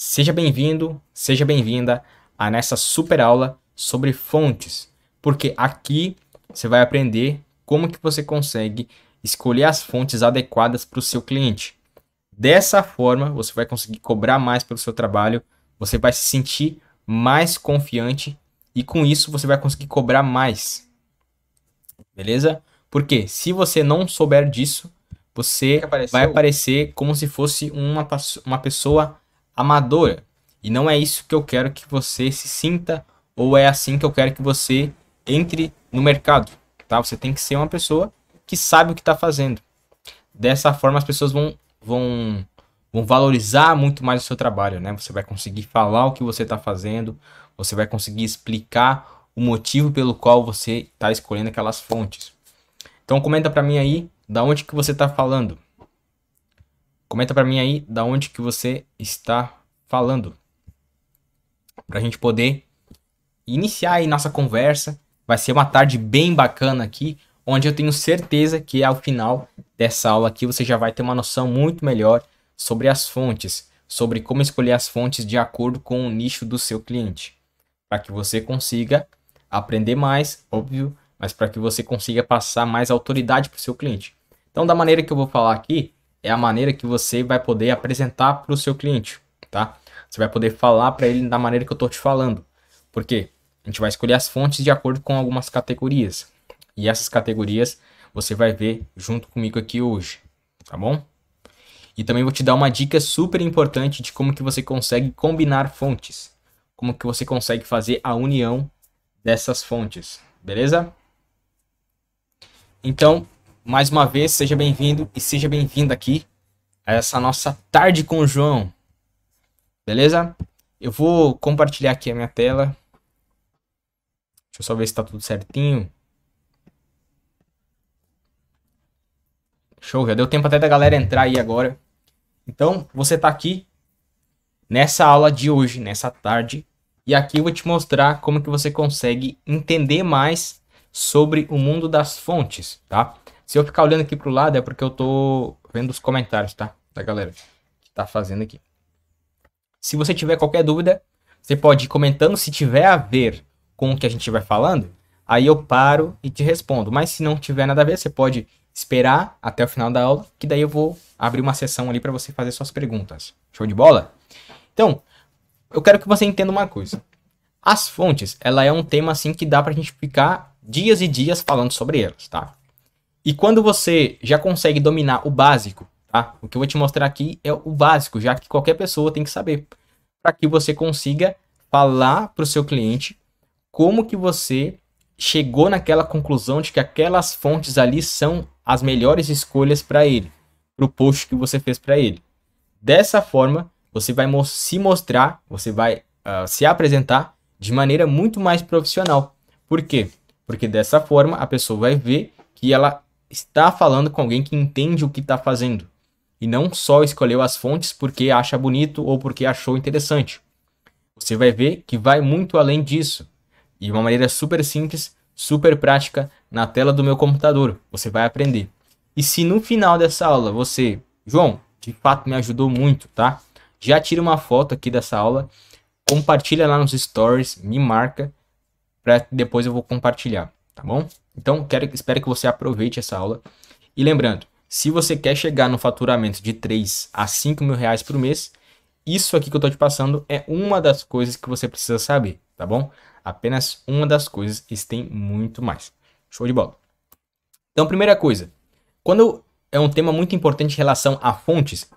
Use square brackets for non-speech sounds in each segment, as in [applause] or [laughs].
Seja bem-vindo, seja bem-vinda a nessa super aula sobre fontes, porque aqui você vai aprender como que você consegue escolher as fontes adequadas para o seu cliente. Dessa forma, você vai conseguir cobrar mais pelo seu trabalho, você vai se sentir mais confiante e com isso você vai conseguir cobrar mais. Beleza? Porque se você não souber disso, você vai aparecer como se fosse uma, uma pessoa amadora. E não é isso que eu quero que você se sinta ou é assim que eu quero que você entre no mercado, tá? Você tem que ser uma pessoa que sabe o que está fazendo. Dessa forma as pessoas vão vão vão valorizar muito mais o seu trabalho, né? Você vai conseguir falar o que você está fazendo, você vai conseguir explicar o motivo pelo qual você está escolhendo aquelas fontes. Então comenta para mim aí da onde que você está falando. Comenta para mim aí da onde que você está falando. para a gente poder iniciar aí nossa conversa. Vai ser uma tarde bem bacana aqui, onde eu tenho certeza que ao final dessa aula aqui você já vai ter uma noção muito melhor sobre as fontes, sobre como escolher as fontes de acordo com o nicho do seu cliente, para que você consiga aprender mais, óbvio, mas para que você consiga passar mais autoridade para o seu cliente. Então, da maneira que eu vou falar aqui, é a maneira que você vai poder apresentar para o seu cliente, tá? Você vai poder falar para ele da maneira que eu estou te falando. Por quê? A gente vai escolher as fontes de acordo com algumas categorias. E essas categorias você vai ver junto comigo aqui hoje, tá bom? E também vou te dar uma dica super importante de como que você consegue combinar fontes, como que você consegue fazer a união dessas fontes, beleza? Então, mais uma vez, seja bem-vindo e seja bem-vinda aqui a essa nossa tarde com o João. Beleza? Eu vou compartilhar aqui a minha tela. Deixa eu só ver se tá tudo certinho. Show, já deu tempo até da galera entrar aí agora. Então, você tá aqui nessa aula de hoje, nessa tarde, e aqui eu vou te mostrar como que você consegue entender mais sobre o mundo das fontes, tá? Se eu ficar olhando aqui pro lado é porque eu tô vendo os comentários, tá? Da galera que tá fazendo aqui. Se você tiver qualquer dúvida, você pode ir comentando se tiver a ver com o que a gente vai falando, aí eu paro e te respondo. Mas se não tiver nada a ver, você pode esperar até o final da aula, que daí eu vou abrir uma sessão ali para você fazer suas perguntas. Show de bola? Então, eu quero que você entenda uma coisa. As fontes, ela é um tema assim que dá pra gente ficar dias e dias falando sobre elas, tá? E quando você já consegue dominar o básico, tá? O que eu vou te mostrar aqui é o básico, já que qualquer pessoa tem que saber, para que você consiga falar para o seu cliente como que você chegou naquela conclusão de que aquelas fontes ali são as melhores escolhas para ele, para o post que você fez para ele. Dessa forma, você vai mo se mostrar, você vai uh, se apresentar de maneira muito mais profissional. Por quê? Porque dessa forma a pessoa vai ver que ela está falando com alguém que entende o que está fazendo e não só escolheu as fontes porque acha bonito ou porque achou interessante. Você vai ver que vai muito além disso. E de uma maneira super simples, super prática, na tela do meu computador, você vai aprender. E se no final dessa aula você, João, de fato me ajudou muito, tá? Já tira uma foto aqui dessa aula, compartilha lá nos stories, me marca, para depois eu vou compartilhar, tá bom? Então, quero, espero que você aproveite essa aula. E lembrando, se você quer chegar no faturamento de 3 a 5 mil reais por mês, isso aqui que eu estou te passando é uma das coisas que você precisa saber, tá bom? Apenas uma das coisas, existem tem muito mais. Show de bola. Então, primeira coisa, quando é um tema muito importante em relação a fontes,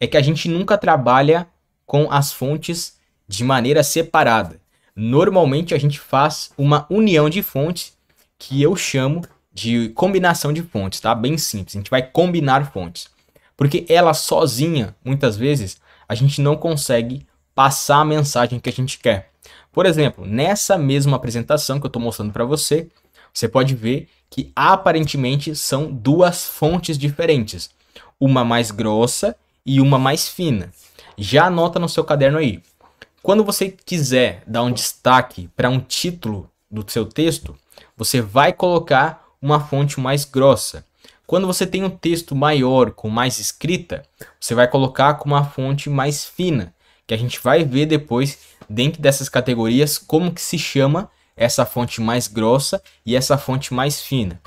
é que a gente nunca trabalha com as fontes de maneira separada. Normalmente a gente faz uma união de fontes que eu chamo de combinação de fontes, tá? Bem simples, a gente vai combinar fontes. Porque ela sozinha, muitas vezes, a gente não consegue passar a mensagem que a gente quer. Por exemplo, nessa mesma apresentação que eu estou mostrando para você, você pode ver que aparentemente são duas fontes diferentes, uma mais grossa e uma mais fina. Já anota no seu caderno aí. Quando você quiser dar um destaque para um título do seu texto, você vai colocar uma fonte mais grossa. Quando você tem um texto maior com mais escrita, você vai colocar com uma fonte mais fina, que a gente vai ver depois dentro dessas categorias como que se chama essa fonte mais grossa e essa fonte mais fina.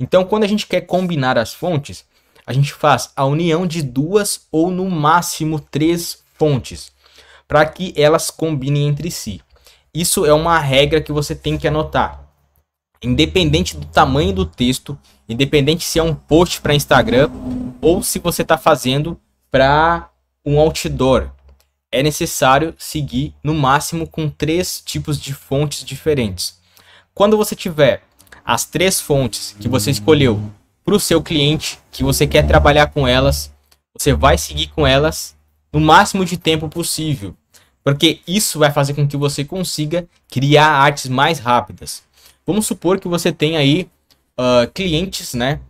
Então, quando a gente quer combinar as fontes, a gente faz a união de duas ou no máximo três fontes, para que elas combinem entre si. Isso é uma regra que você tem que anotar. Independente do tamanho do texto, independente se é um post para Instagram ou se você está fazendo para um outdoor, é necessário seguir no máximo com três tipos de fontes diferentes. Quando você tiver as três fontes que você escolheu para o seu cliente, que você quer trabalhar com elas, você vai seguir com elas no máximo de tempo possível, porque isso vai fazer com que você consiga criar artes mais rápidas. Vamos supor que você tem aí uh, clientes, né?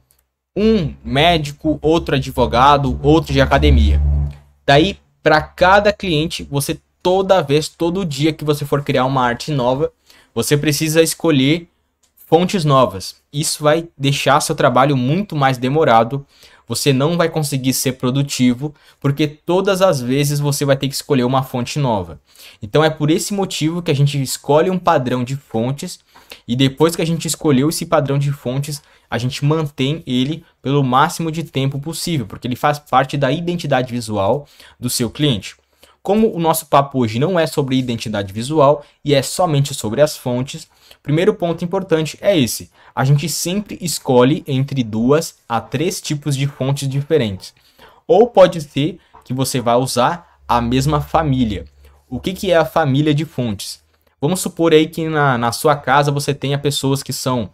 Um médico, outro advogado, outro de academia. Daí, para cada cliente, você toda vez, todo dia que você for criar uma arte nova, você precisa escolher fontes novas. Isso vai deixar seu trabalho muito mais demorado. Você não vai conseguir ser produtivo, porque todas as vezes você vai ter que escolher uma fonte nova. Então é por esse motivo que a gente escolhe um padrão de fontes e depois que a gente escolheu esse padrão de fontes, a gente mantém ele pelo máximo de tempo possível, porque ele faz parte da identidade visual do seu cliente. Como o nosso papo hoje não é sobre identidade visual e é somente sobre as fontes, primeiro ponto importante é esse: a gente sempre escolhe entre duas a três tipos de fontes diferentes. Ou pode ser que você vá usar a mesma família. O que, que é a família de fontes? Vamos supor aí que na, na sua casa você tenha pessoas que são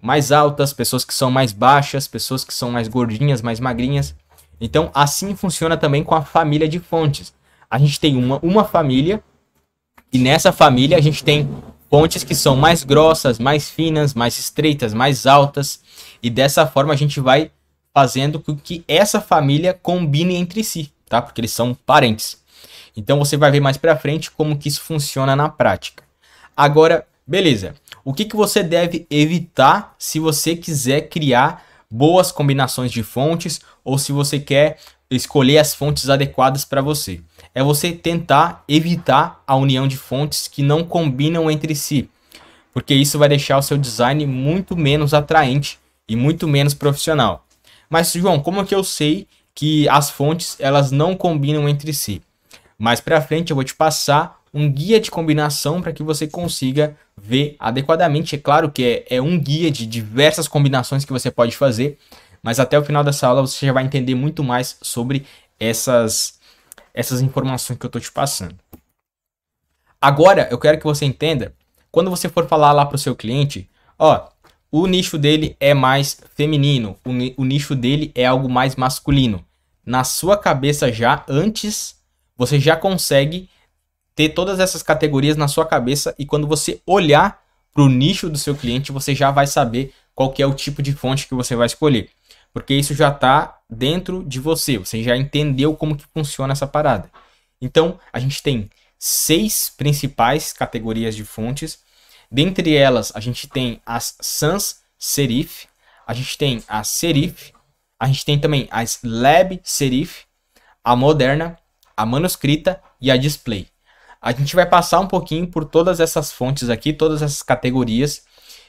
mais altas, pessoas que são mais baixas, pessoas que são mais gordinhas, mais magrinhas. Então, assim funciona também com a família de fontes. A gente tem uma, uma família, e nessa família a gente tem fontes que são mais grossas, mais finas, mais estreitas, mais altas. E dessa forma a gente vai fazendo com que essa família combine entre si, tá? Porque eles são parentes. Então você vai ver mais para frente como que isso funciona na prática. Agora, beleza. O que, que você deve evitar se você quiser criar boas combinações de fontes ou se você quer escolher as fontes adequadas para você? É você tentar evitar a união de fontes que não combinam entre si, porque isso vai deixar o seu design muito menos atraente e muito menos profissional. Mas João, como é que eu sei que as fontes elas não combinam entre si? Mais para frente eu vou te passar um guia de combinação para que você consiga ver adequadamente. É claro que é, é um guia de diversas combinações que você pode fazer, mas até o final dessa aula você já vai entender muito mais sobre essas, essas informações que eu estou te passando. Agora eu quero que você entenda, quando você for falar lá para o seu cliente, ó, o nicho dele é mais feminino, o, o nicho dele é algo mais masculino. Na sua cabeça já antes você já consegue ter todas essas categorias na sua cabeça e quando você olhar para o nicho do seu cliente, você já vai saber qual que é o tipo de fonte que você vai escolher. Porque isso já está dentro de você, você já entendeu como que funciona essa parada. Então, a gente tem seis principais categorias de fontes. Dentre elas, a gente tem as sans serif, a gente tem a serif, a gente tem também as lab serif, a moderna, a manuscrita e a display. A gente vai passar um pouquinho por todas essas fontes aqui, todas essas categorias.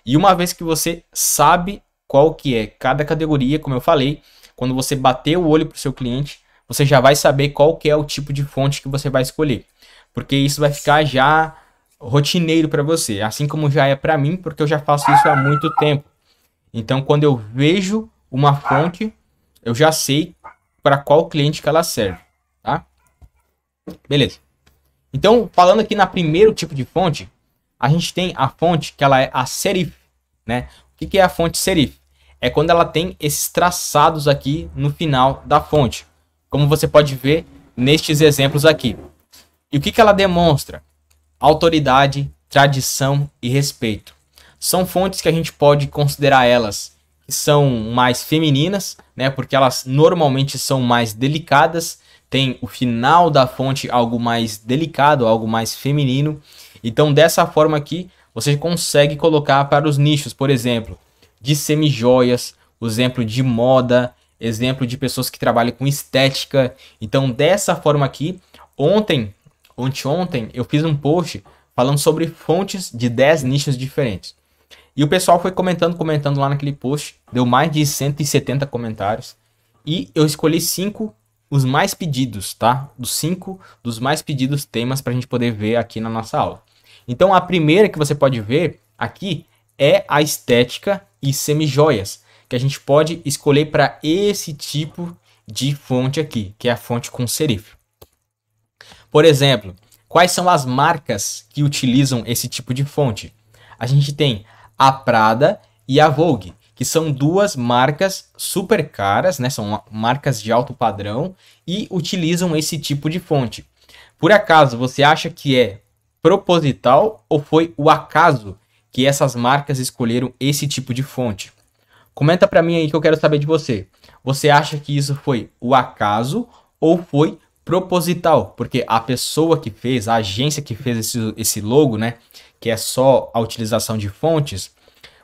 E uma vez que você sabe qual que é cada categoria, como eu falei, quando você bater o olho para o seu cliente, você já vai saber qual que é o tipo de fonte que você vai escolher. Porque isso vai ficar já rotineiro para você, assim como já é para mim, porque eu já faço isso há muito tempo. Então, quando eu vejo uma fonte, eu já sei para qual cliente que ela serve. Beleza. Então, falando aqui na primeiro tipo de fonte, a gente tem a fonte que ela é a serif, né? O que, que é a fonte serif? É quando ela tem esses traçados aqui no final da fonte, como você pode ver nestes exemplos aqui. E o que, que ela demonstra? Autoridade, tradição e respeito. São fontes que a gente pode considerar elas que são mais femininas, né? Porque elas normalmente são mais delicadas tem o final da fonte algo mais delicado, algo mais feminino. Então, dessa forma aqui, você consegue colocar para os nichos, por exemplo, de semijoias, exemplo de moda, exemplo de pessoas que trabalham com estética. Então, dessa forma aqui, ontem, ontem eu fiz um post falando sobre fontes de 10 nichos diferentes. E o pessoal foi comentando, comentando lá naquele post, deu mais de 170 comentários. E eu escolhi cinco os mais pedidos, tá? Dos cinco dos mais pedidos temas para a gente poder ver aqui na nossa aula. Então, a primeira que você pode ver aqui é a estética e semijoias, que a gente pode escolher para esse tipo de fonte aqui, que é a fonte com serif. Por exemplo, quais são as marcas que utilizam esse tipo de fonte? A gente tem a Prada e a Vogue que são duas marcas super caras, né? São marcas de alto padrão e utilizam esse tipo de fonte. Por acaso, você acha que é proposital ou foi o acaso que essas marcas escolheram esse tipo de fonte? Comenta para mim aí que eu quero saber de você. Você acha que isso foi o acaso ou foi proposital? Porque a pessoa que fez, a agência que fez esse, esse logo, né, que é só a utilização de fontes,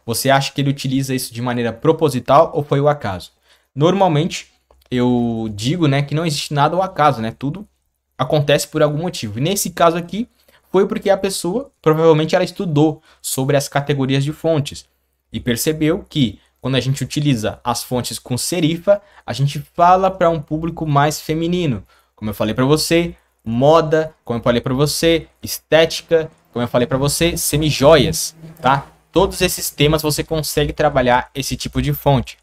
você acha que ele utiliza isso de maneira proposital ou foi o acaso? Normalmente, eu digo, né, que não existe nada ao acaso, né? Tudo acontece por algum motivo. nesse caso aqui, foi porque a pessoa, provavelmente ela estudou sobre as categorias de fontes e percebeu que quando a gente utiliza as fontes com serifa, a gente fala para um público mais feminino. Como eu falei para você, moda, como eu falei para você, estética, como eu falei para você, semijoias, tá? Todos esses temas você consegue trabalhar esse tipo de fonte.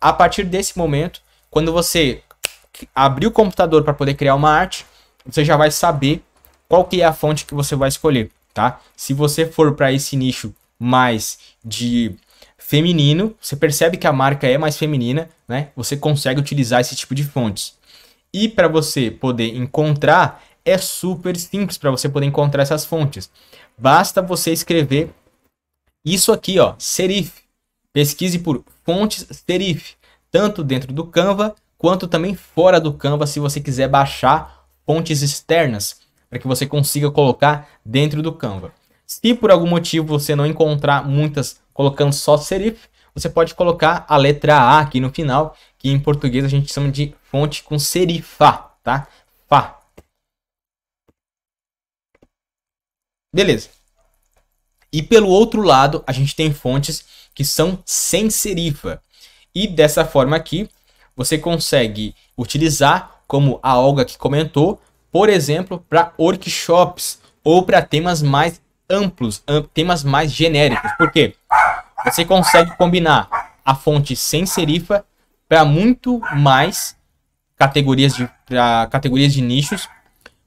A partir desse momento, quando você abrir o computador para poder criar uma arte, você já vai saber qual que é a fonte que você vai escolher, tá? Se você for para esse nicho mais de feminino, você percebe que a marca é mais feminina, né? Você consegue utilizar esse tipo de fontes. E para você poder encontrar, é super simples para você poder encontrar essas fontes. Basta você escrever isso aqui, ó, serif. Pesquise por fontes serif, tanto dentro do Canva quanto também fora do Canva, se você quiser baixar fontes externas para que você consiga colocar dentro do Canva. Se por algum motivo você não encontrar muitas colocando só serif, você pode colocar a letra A aqui no final, que em português a gente chama de fonte com serifa, tá? Fá. Beleza. E pelo outro lado, a gente tem fontes que são sem serifa. E dessa forma aqui, você consegue utilizar, como a Olga que comentou, por exemplo, para workshops ou para temas mais amplos, temas mais genéricos. Por quê? Você consegue combinar a fonte sem serifa para muito mais categorias de categorias de nichos,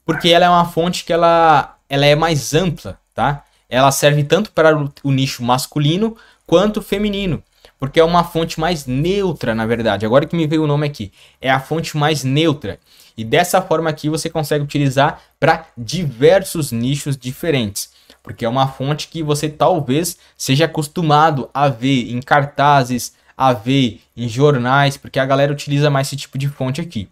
porque ela é uma fonte que ela, ela é mais ampla, tá? ela serve tanto para o nicho masculino quanto feminino, porque é uma fonte mais neutra, na verdade. Agora que me veio o nome aqui, é a fonte mais neutra. E dessa forma aqui você consegue utilizar para diversos nichos diferentes, porque é uma fonte que você talvez seja acostumado a ver em cartazes, a ver em jornais, porque a galera utiliza mais esse tipo de fonte aqui.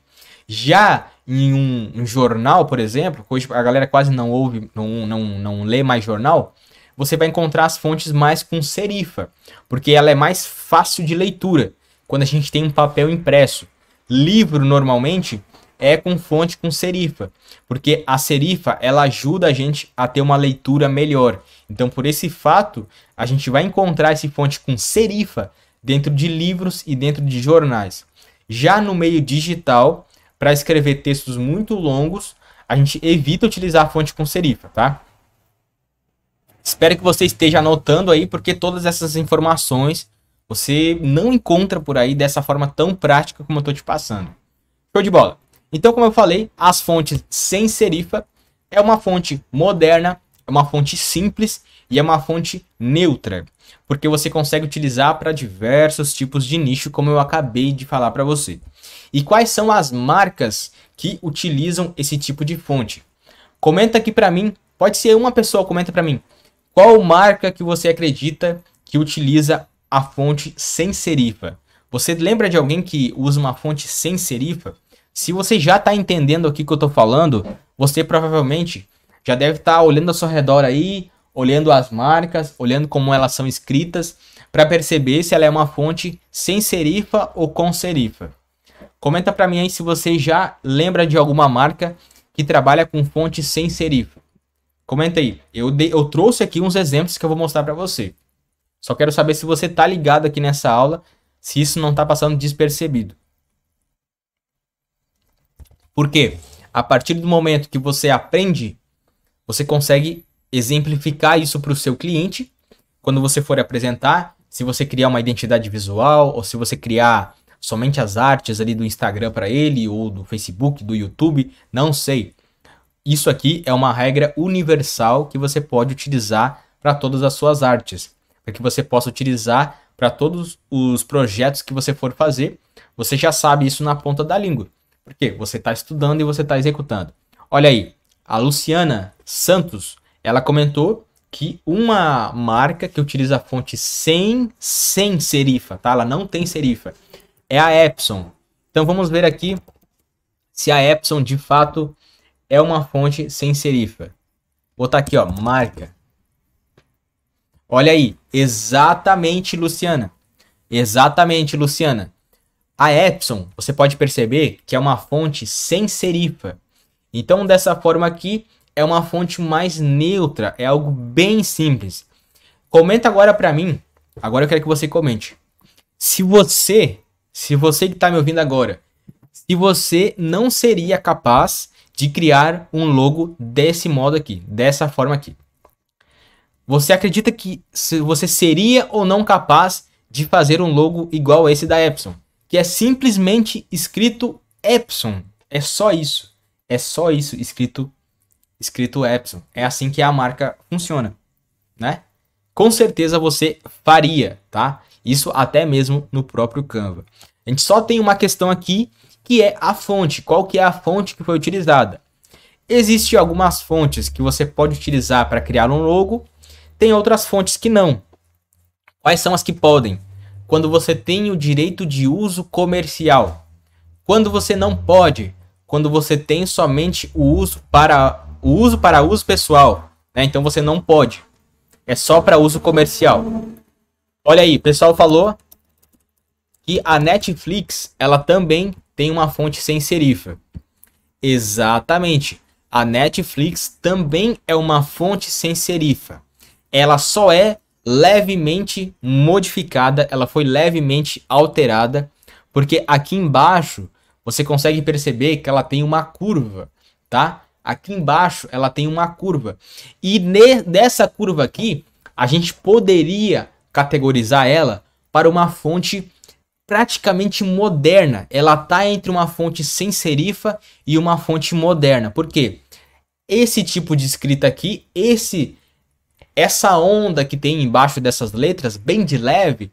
Já em um, um jornal, por exemplo, hoje a galera quase não ouve, não, não, não lê mais jornal, você vai encontrar as fontes mais com serifa, porque ela é mais fácil de leitura quando a gente tem um papel impresso. Livro, normalmente, é com fonte com serifa, porque a serifa ela ajuda a gente a ter uma leitura melhor. Então, por esse fato, a gente vai encontrar esse fonte com serifa dentro de livros e dentro de jornais. Já no meio digital, para escrever textos muito longos, a gente evita utilizar a fonte com serifa, tá? Espero que você esteja anotando aí, porque todas essas informações você não encontra por aí dessa forma tão prática como eu estou te passando. Show de bola! Então, como eu falei, as fontes sem serifa é uma fonte moderna, é uma fonte simples e é uma fonte neutra, porque você consegue utilizar para diversos tipos de nicho, como eu acabei de falar para você e quais são as marcas que utilizam esse tipo de fonte. Comenta aqui para mim, pode ser uma pessoa, comenta para mim. Qual marca que você acredita que utiliza a fonte sem serifa? Você lembra de alguém que usa uma fonte sem serifa? Se você já está entendendo aqui que eu estou falando, você provavelmente já deve estar tá olhando ao seu redor aí, olhando as marcas, olhando como elas são escritas, para perceber se ela é uma fonte sem serifa ou com serifa. Comenta para mim aí se você já lembra de alguma marca que trabalha com fonte sem serif. Comenta aí. Eu, de, eu trouxe aqui uns exemplos que eu vou mostrar para você. Só quero saber se você tá ligado aqui nessa aula, se isso não tá passando despercebido. Porque a partir do momento que você aprende, você consegue exemplificar isso para o seu cliente. Quando você for apresentar, se você criar uma identidade visual ou se você criar somente as artes ali do Instagram para ele ou do Facebook, do YouTube, não sei. Isso aqui é uma regra universal que você pode utilizar para todas as suas artes, para que você possa utilizar para todos os projetos que você for fazer. Você já sabe isso na ponta da língua, porque você está estudando e você está executando. Olha aí, a Luciana Santos, ela comentou que uma marca que utiliza a fonte sem, sem serifa, tá? Ela não tem serifa é a Epson. Então vamos ver aqui se a Epson de fato é uma fonte sem serifa. Vou botar aqui, ó, marca. Olha aí, exatamente, Luciana. Exatamente, Luciana. A Epson, você pode perceber que é uma fonte sem serifa. Então, dessa forma aqui, é uma fonte mais neutra, é algo bem simples. Comenta agora para mim, agora eu quero que você comente. Se você se você que está me ouvindo agora, se você não seria capaz de criar um logo desse modo aqui, dessa forma aqui. Você acredita que você seria ou não capaz de fazer um logo igual esse da Epson? Que é simplesmente escrito Epson. É só isso. É só isso escrito escrito Epson. É assim que a marca funciona, né? Com certeza você faria, tá? Isso até mesmo no próprio Canva. A gente só tem uma questão aqui que é a fonte. Qual que é a fonte que foi utilizada? Existem algumas fontes que você pode utilizar para criar um logo, tem outras fontes que não. Quais são as que podem? Quando você tem o direito de uso comercial. Quando você não pode, quando você tem somente o uso para o uso para uso pessoal, né? Então você não pode. É só para uso comercial. Olha aí, o pessoal falou a Netflix ela também tem uma fonte sem serifa. Exatamente. A Netflix também é uma fonte sem serifa. Ela só é levemente modificada, ela foi levemente alterada, porque aqui embaixo você consegue perceber que ela tem uma curva, tá? Aqui embaixo ela tem uma curva. E nessa curva aqui, a gente poderia categorizar ela para uma fonte praticamente moderna. Ela está entre uma fonte sem serifa e uma fonte moderna. Por quê? Esse tipo de escrita aqui, esse essa onda que tem embaixo dessas letras, bem de leve,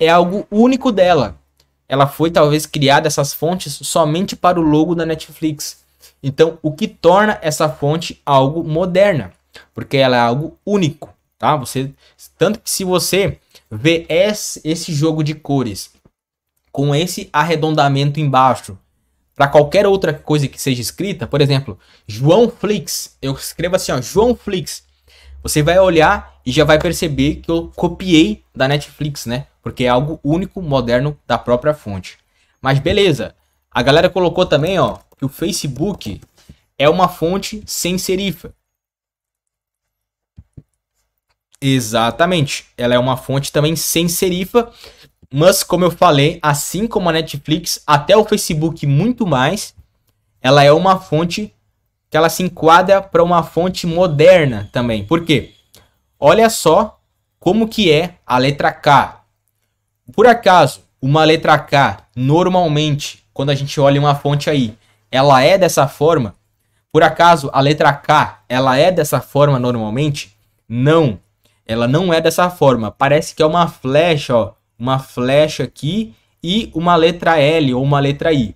é algo único dela. Ela foi talvez criada essas fontes somente para o logo da Netflix. Então, o que torna essa fonte algo moderna, porque ela é algo único, tá? Você tanto que se você vê esse, esse jogo de cores com esse arredondamento embaixo. Para qualquer outra coisa que seja escrita, por exemplo, João Flix, eu escrevo assim, ó, João Flix. Você vai olhar e já vai perceber que eu copiei da Netflix, né? Porque é algo único, moderno da própria fonte. Mas beleza. A galera colocou também, ó, que o Facebook é uma fonte sem serifa. Exatamente. Ela é uma fonte também sem serifa mas, como eu falei, assim como a Netflix, até o Facebook muito mais, ela é uma fonte que ela se enquadra para uma fonte moderna também. Por quê? Olha só como que é a letra K. Por acaso, uma letra K, normalmente, quando a gente olha uma fonte aí, ela é dessa forma? Por acaso, a letra K, ela é dessa forma normalmente? Não, ela não é dessa forma. Parece que é uma flecha, ó uma flecha aqui e uma letra L ou uma letra I.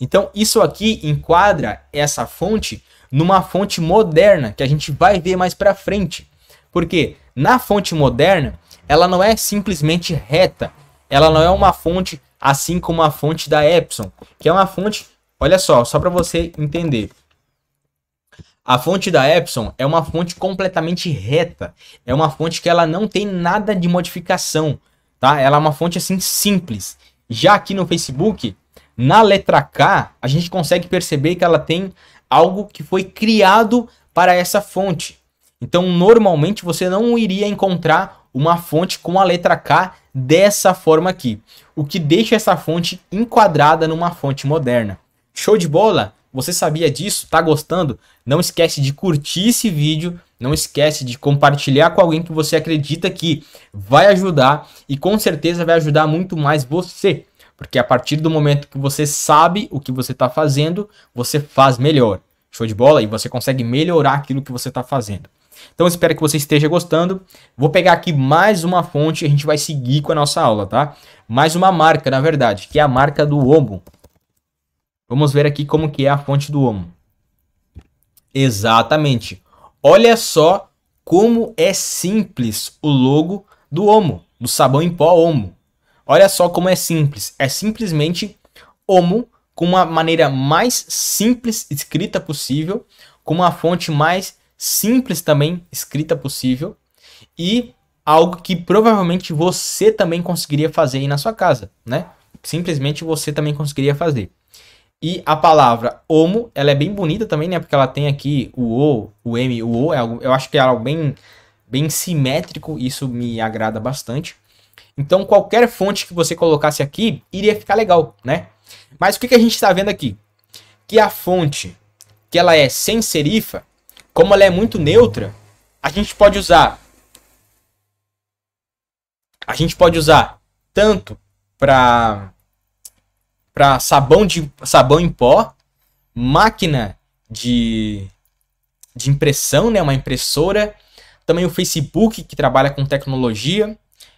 Então, isso aqui enquadra essa fonte numa fonte moderna, que a gente vai ver mais para frente. Porque na fonte moderna, ela não é simplesmente reta. Ela não é uma fonte assim como a fonte da Epson, que é uma fonte, olha só, só para você entender. A fonte da Epson é uma fonte completamente reta. É uma fonte que ela não tem nada de modificação tá? Ela é uma fonte assim simples. Já aqui no Facebook, na letra K, a gente consegue perceber que ela tem algo que foi criado para essa fonte. Então, normalmente você não iria encontrar uma fonte com a letra K dessa forma aqui, o que deixa essa fonte enquadrada numa fonte moderna. Show de bola? Você sabia disso? Tá gostando? Não esquece de curtir esse vídeo, não esquece de compartilhar com alguém que você acredita que vai ajudar e com certeza vai ajudar muito mais você. Porque a partir do momento que você sabe o que você está fazendo, você faz melhor. Show de bola? E você consegue melhorar aquilo que você está fazendo. Então espero que você esteja gostando. Vou pegar aqui mais uma fonte e a gente vai seguir com a nossa aula, tá? Mais uma marca, na verdade, que é a marca do Omo. Vamos ver aqui como que é a fonte do Omo. Exatamente. Olha só como é simples o logo do Omo, do sabão em pó Omo. Olha só como é simples. É simplesmente Omo com uma maneira mais simples escrita possível, com uma fonte mais simples também escrita possível e algo que provavelmente você também conseguiria fazer aí na sua casa, né? Simplesmente você também conseguiria fazer. E a palavra homo, ela é bem bonita também, né? Porque ela tem aqui o O, o M, o O. É algo, eu acho que é algo bem, bem simétrico. Isso me agrada bastante. Então, qualquer fonte que você colocasse aqui, iria ficar legal, né? Mas o que, que a gente está vendo aqui? Que a fonte, que ela é sem serifa, como ela é muito neutra, a gente pode usar... A gente pode usar tanto para para sabão de sabão em pó, máquina de, de impressão, né, uma impressora, também o Facebook que trabalha com tecnologia.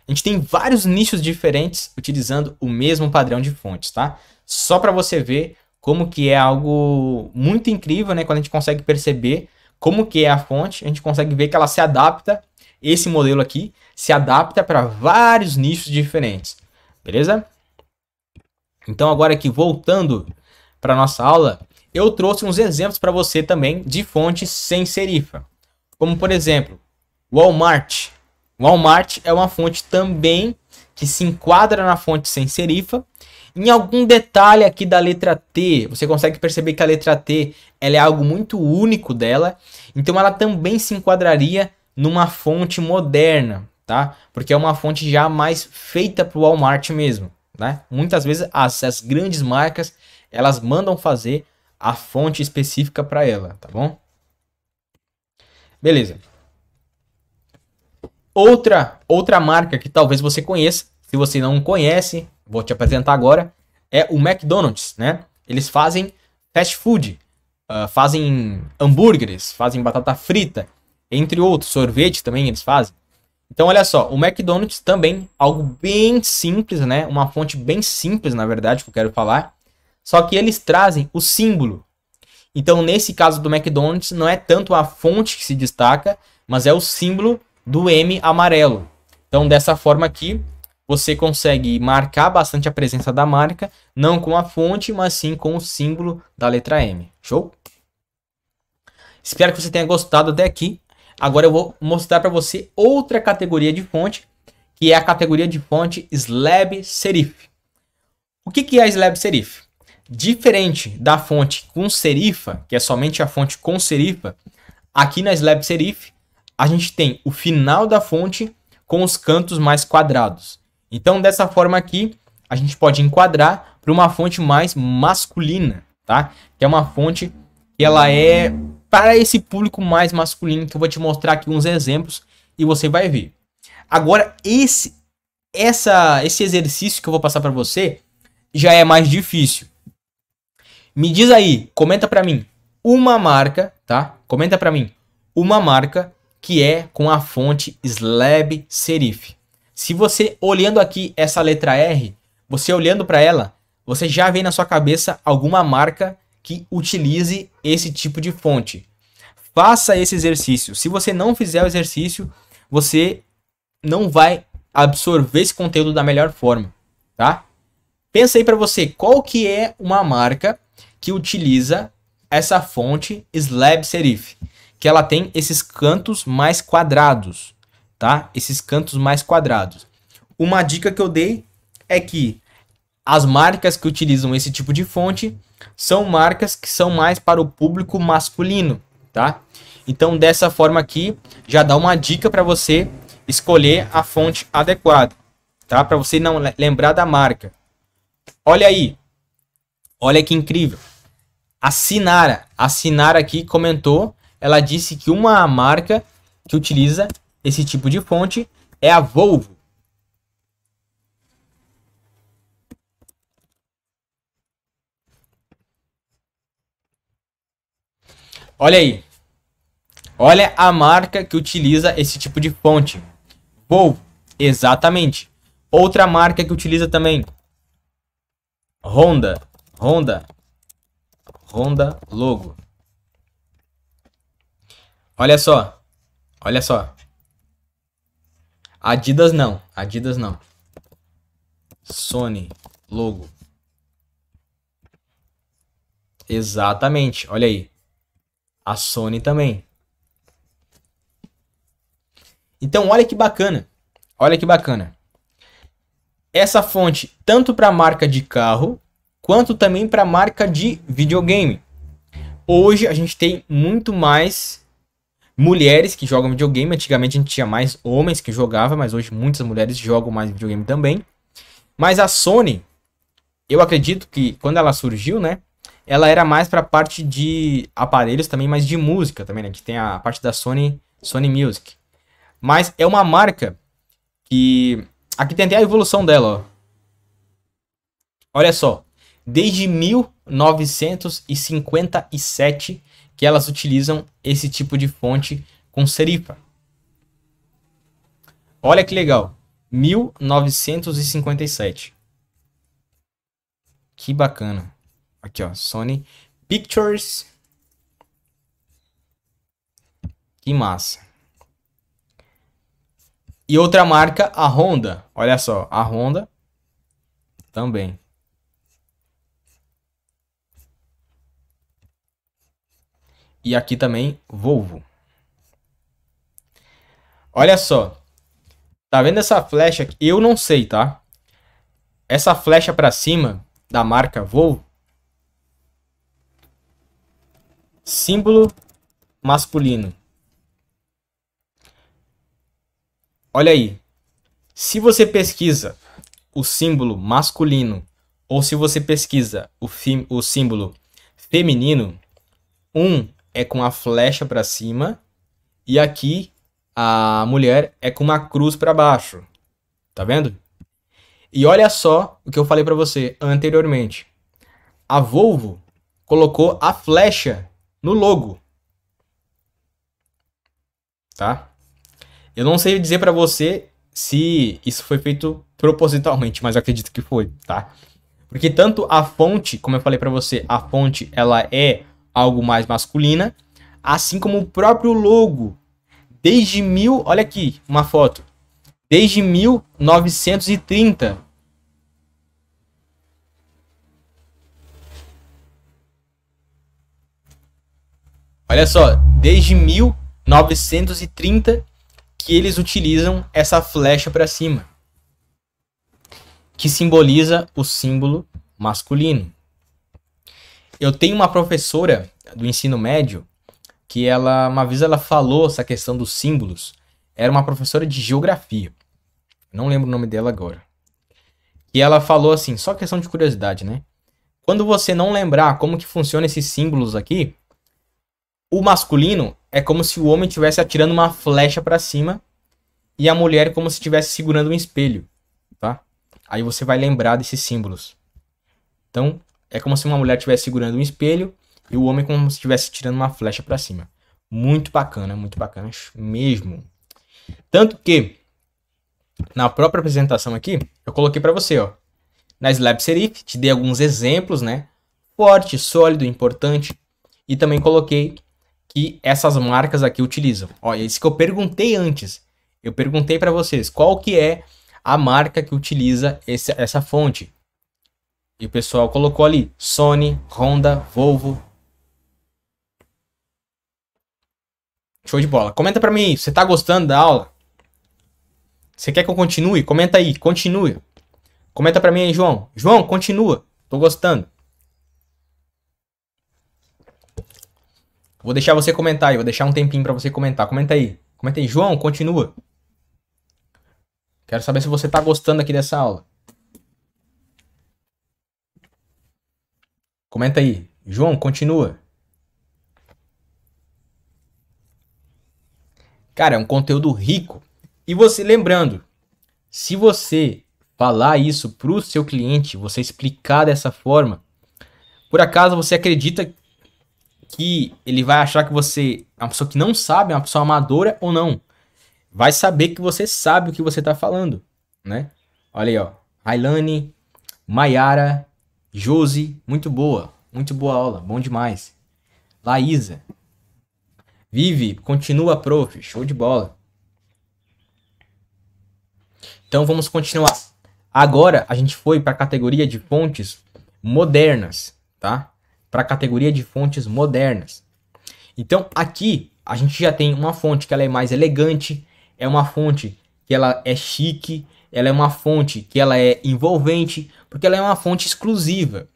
A gente tem vários nichos diferentes utilizando o mesmo padrão de fontes, tá? Só para você ver como que é algo muito incrível, né, quando a gente consegue perceber como que é a fonte, a gente consegue ver que ela se adapta, esse modelo aqui se adapta para vários nichos diferentes. Beleza? Então, agora aqui voltando para nossa aula, eu trouxe uns exemplos para você também de fontes sem serifa. Como por exemplo, Walmart. Walmart é uma fonte também que se enquadra na fonte sem serifa. Em algum detalhe aqui da letra T, você consegue perceber que a letra T ela é algo muito único dela. Então ela também se enquadraria numa fonte moderna, tá? Porque é uma fonte já mais feita para o Walmart mesmo. Né? Muitas vezes as, as grandes marcas elas mandam fazer a fonte específica para ela, tá bom? Beleza. Outra outra marca que talvez você conheça, se você não conhece, vou te apresentar agora, é o McDonald's, né? Eles fazem fast food, uh, fazem hambúrgueres, fazem batata frita, entre outros, sorvete também eles fazem. Então, olha só, o McDonald's também, algo bem simples, né? Uma fonte bem simples, na verdade, que eu quero falar. Só que eles trazem o símbolo. Então, nesse caso do McDonald's, não é tanto a fonte que se destaca, mas é o símbolo do M amarelo. Então, dessa forma aqui, você consegue marcar bastante a presença da marca, não com a fonte, mas sim com o símbolo da letra M. Show? Espero que você tenha gostado até aqui. Agora eu vou mostrar para você outra categoria de fonte, que é a categoria de fonte Slab Serif. O que, que é a Slab Serif? Diferente da fonte com serifa, que é somente a fonte com serifa, aqui na Slab Serif a gente tem o final da fonte com os cantos mais quadrados. Então, dessa forma aqui, a gente pode enquadrar para uma fonte mais masculina, tá? Que é uma fonte que ela é para esse público mais masculino que eu vou te mostrar aqui uns exemplos e você vai ver. Agora esse essa esse exercício que eu vou passar para você já é mais difícil. Me diz aí, comenta para mim uma marca, tá? Comenta para mim uma marca que é com a fonte Slab Serif. Se você olhando aqui essa letra R, você olhando para ela, você já vê na sua cabeça alguma marca que utilize esse tipo de fonte. Faça esse exercício. Se você não fizer o exercício, você não vai absorver esse conteúdo da melhor forma, tá? Pensa aí para você, qual que é uma marca que utiliza essa fonte slab serif, que ela tem esses cantos mais quadrados, tá? Esses cantos mais quadrados. Uma dica que eu dei é que as marcas que utilizam esse tipo de fonte, são marcas que são mais para o público masculino, tá? Então, dessa forma aqui, já dá uma dica para você escolher a fonte adequada, tá? Para você não lembrar da marca. Olha aí. Olha que incrível. A Sinara, a Sinara aqui comentou, ela disse que uma marca que utiliza esse tipo de fonte é a Volvo. Olha aí. Olha a marca que utiliza esse tipo de fonte. Vou, exatamente. Outra marca que utiliza também. Honda, Honda, Honda logo. Olha só. Olha só. Adidas não, Adidas não. Sony logo. Exatamente, olha aí. A Sony também. Então, olha que bacana. Olha que bacana. Essa fonte tanto para a marca de carro quanto também para a marca de videogame. Hoje a gente tem muito mais mulheres que jogam videogame. Antigamente a gente tinha mais homens que jogavam, mas hoje muitas mulheres jogam mais videogame também. Mas a Sony, eu acredito que quando ela surgiu, né? ela era mais pra parte de aparelhos também, mas de música também, né? Que tem a parte da Sony, Sony Music. Mas é uma marca que. Aqui tem até a evolução dela, ó. Olha só. Desde 1957 que elas utilizam esse tipo de fonte com serifa. Olha que legal. 1957. Que bacana. Aqui, ó, Sony Pictures. Que massa. E outra marca, a Honda. Olha só, a Honda também. E aqui também, Volvo. Olha só. Tá vendo essa flecha? Aqui? Eu não sei, tá? Essa flecha para cima da marca Volvo símbolo masculino. Olha aí. Se você pesquisa o símbolo masculino ou se você pesquisa o, o símbolo feminino, um é com a flecha para cima e aqui a mulher é com uma cruz para baixo. Tá vendo? E olha só o que eu falei para você anteriormente. A Volvo colocou a flecha no logo. Tá? Eu não sei dizer para você se isso foi feito propositalmente, mas acredito que foi, tá? Porque tanto a fonte, como eu falei para você, a fonte ela é algo mais masculina, assim como o próprio logo. Desde mil, olha aqui, uma foto. Desde 1930, Olha só, desde 1930 que eles utilizam essa flecha para cima, que simboliza o símbolo masculino. Eu tenho uma professora do ensino médio que ela uma vez ela falou essa questão dos símbolos. Era uma professora de geografia. Não lembro o nome dela agora. E ela falou assim, só questão de curiosidade, né? Quando você não lembrar como que funcionam esses símbolos aqui, o masculino é como se o homem estivesse atirando uma flecha para cima e a mulher como se estivesse segurando um espelho, tá? Aí você vai lembrar desses símbolos. Então, é como se uma mulher estivesse segurando um espelho e o homem como se estivesse tirando uma flecha para cima. Muito bacana, muito bacana mesmo. Tanto que na própria apresentação aqui, eu coloquei para você, ó, na Slab Serif, te dei alguns exemplos, né? Forte, sólido, importante, e também coloquei que essas marcas aqui utilizam. Olha, é isso que eu perguntei antes. Eu perguntei para vocês qual que é a marca que utiliza esse, essa fonte. E o pessoal colocou ali Sony, Honda, Volvo. Show de bola. Comenta para mim, você tá gostando da aula? Você quer que eu continue? Comenta aí, continue. Comenta para mim aí, João. João, continua. Tô gostando. Vou deixar você comentar aí, vou deixar um tempinho para você comentar. Comenta aí. Comenta aí, João, continua. Quero saber se você tá gostando aqui dessa aula. Comenta aí. João, continua. Cara, é um conteúdo rico. E você, lembrando, se você falar isso pro seu cliente, você explicar dessa forma, por acaso você acredita que ele vai achar que você é uma pessoa que não sabe, é uma pessoa amadora ou não. Vai saber que você sabe o que você está falando, né? Olha aí, ó. Ailane, Maiara, Josi, muito boa. Muito boa aula, bom demais. Laísa. Vive, continua, prof. Show de bola. Então vamos continuar. Agora a gente foi para a categoria de fontes modernas, tá? para a categoria de fontes modernas. Então aqui a gente já tem uma fonte que ela é mais elegante, é uma fonte que ela é chique, ela é uma fonte que ela é envolvente, porque ela é uma fonte exclusiva.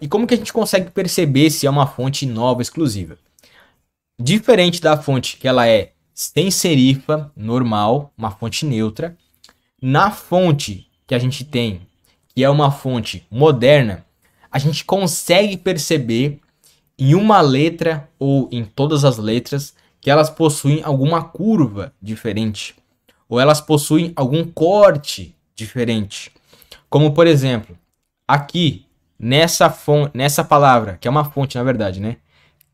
E como que a gente consegue perceber se é uma fonte nova exclusiva? Diferente da fonte que ela é sem serifa, normal, uma fonte neutra, na fonte que a gente tem, que é uma fonte moderna, a gente consegue perceber em uma letra ou em todas as letras que elas possuem alguma curva diferente ou elas possuem algum corte diferente. Como por exemplo, aqui nessa nessa palavra, que é uma fonte na verdade, né?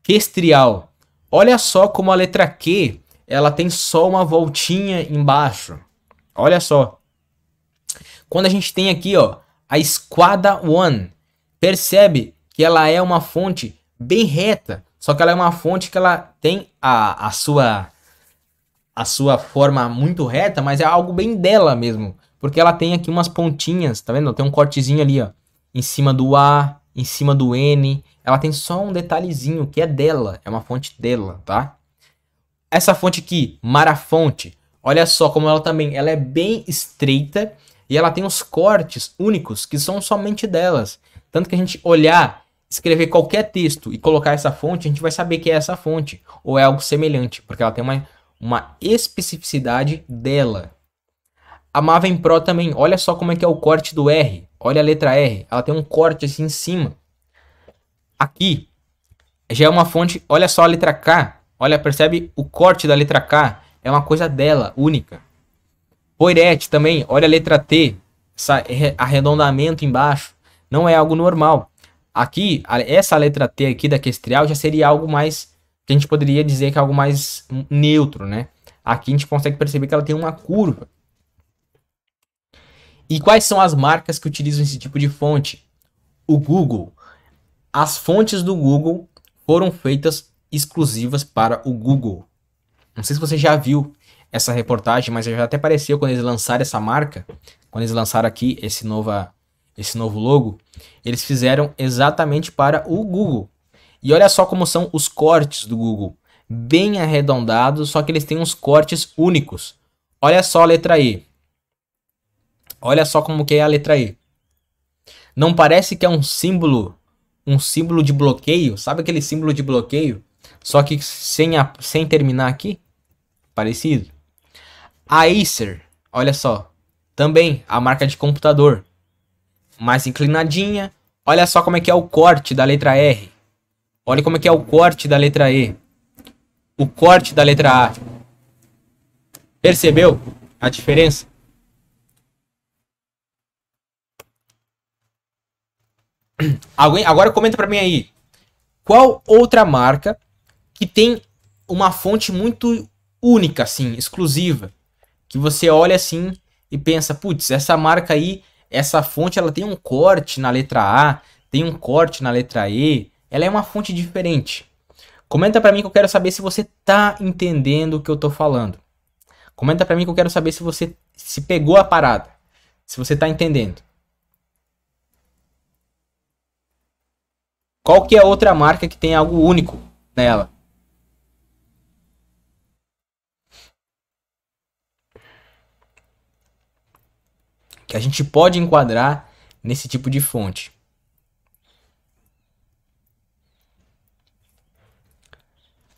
Questrial. Olha só como a letra Q, ela tem só uma voltinha embaixo. Olha só. Quando a gente tem aqui, ó, a esquadra one, Percebe que ela é uma fonte bem reta, só que ela é uma fonte que ela tem a, a sua a sua forma muito reta, mas é algo bem dela mesmo, porque ela tem aqui umas pontinhas, tá vendo? Tem um cortezinho ali, ó, em cima do A, em cima do N. Ela tem só um detalhezinho que é dela, é uma fonte dela, tá? Essa fonte aqui, Marafonte, olha só como ela também, ela é bem estreita e ela tem os cortes únicos que são somente delas. Tanto que a gente olhar, escrever qualquer texto e colocar essa fonte, a gente vai saber que é essa fonte, ou é algo semelhante, porque ela tem uma, uma especificidade dela. A Maven Pro também, olha só como é que é o corte do R. Olha a letra R, ela tem um corte assim em cima. Aqui já é uma fonte, olha só a letra K. Olha, percebe o corte da letra K? É uma coisa dela, única. Poirete também, olha a letra T, arredondamento embaixo não é algo normal. Aqui, essa letra T aqui da questrial já seria algo mais, que a gente poderia dizer que é algo mais neutro, né? Aqui a gente consegue perceber que ela tem uma curva. E quais são as marcas que utilizam esse tipo de fonte? O Google. As fontes do Google foram feitas exclusivas para o Google. Não sei se você já viu essa reportagem, mas já até apareceu quando eles lançaram essa marca, quando eles lançaram aqui esse nova esse novo logo, eles fizeram exatamente para o Google. E olha só como são os cortes do Google. Bem arredondados, só que eles têm uns cortes únicos. Olha só a letra I. Olha só como que é a letra I. Não parece que é um símbolo, um símbolo de bloqueio? Sabe aquele símbolo de bloqueio? Só que sem, a, sem terminar aqui? Parecido. A Acer, olha só. Também a marca de computador mais inclinadinha. Olha só como é que é o corte da letra R. Olha como é que é o corte da letra E. O corte da letra A. Percebeu a diferença? [clears throat] Alguém, agora comenta para mim aí. Qual outra marca que tem uma fonte muito única, assim, exclusiva, que você olha assim e pensa, putz, essa marca aí essa fonte ela tem um corte na letra A, tem um corte na letra E, ela é uma fonte diferente. Comenta para mim que eu quero saber se você tá entendendo o que eu tô falando. Comenta para mim que eu quero saber se você se pegou a parada, se você tá entendendo. Qual que é outra marca que tem algo único nela? que a gente pode enquadrar nesse tipo de fonte.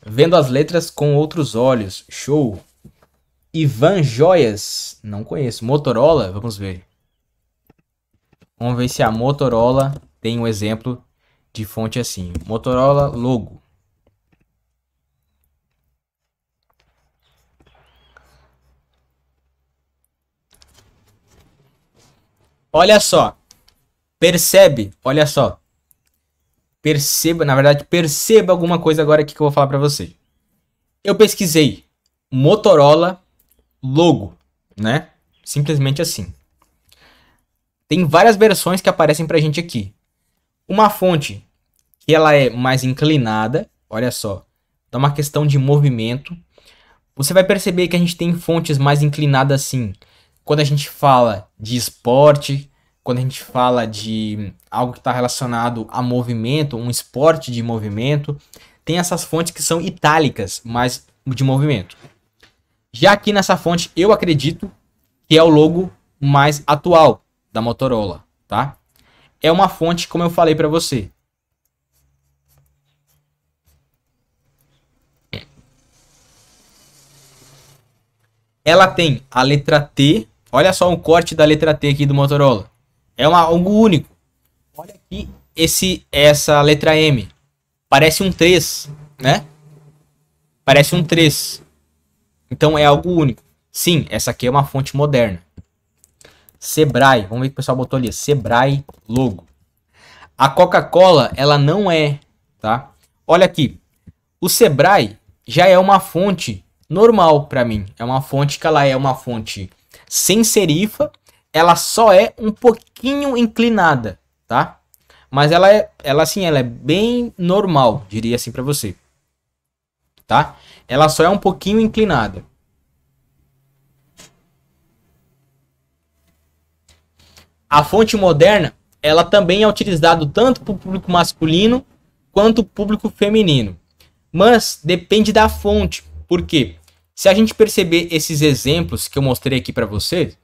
Vendo as letras com outros olhos, show. Ivan Joias, não conheço. Motorola, vamos ver. Vamos ver se a Motorola tem um exemplo de fonte assim. Motorola Logo. Olha só. Percebe, olha só. Perceba, na verdade, perceba alguma coisa agora aqui que eu vou falar para você. Eu pesquisei Motorola logo, né? Simplesmente assim. Tem várias versões que aparecem pra gente aqui. Uma fonte que ela é mais inclinada, olha só, dá uma questão de movimento. Você vai perceber que a gente tem fontes mais inclinadas assim, quando a gente fala de esporte, quando a gente fala de algo que está relacionado a movimento, um esporte de movimento, tem essas fontes que são itálicas, mas de movimento. Já aqui nessa fonte, eu acredito que é o logo mais atual da Motorola, tá? É uma fonte, como eu falei para você. Ela tem a letra T Olha só um corte da letra T aqui do Motorola. É uma, algo único. Olha aqui esse, essa letra M. Parece um 3, né? Parece um 3. Então é algo único. Sim, essa aqui é uma fonte moderna. Sebrae. Vamos ver o que o pessoal botou ali. Sebrae logo. A Coca-Cola, ela não é, tá? Olha aqui. O Sebrae já é uma fonte normal para mim. É uma fonte que ela é uma fonte sem serifa, ela só é um pouquinho inclinada, tá? Mas ela é, ela assim, ela é bem normal, diria assim para você. Tá? Ela só é um pouquinho inclinada. A fonte moderna, ela também é utilizada tanto para o público masculino quanto o público feminino. Mas depende da fonte, porque se a gente perceber esses exemplos que eu mostrei aqui para vocês,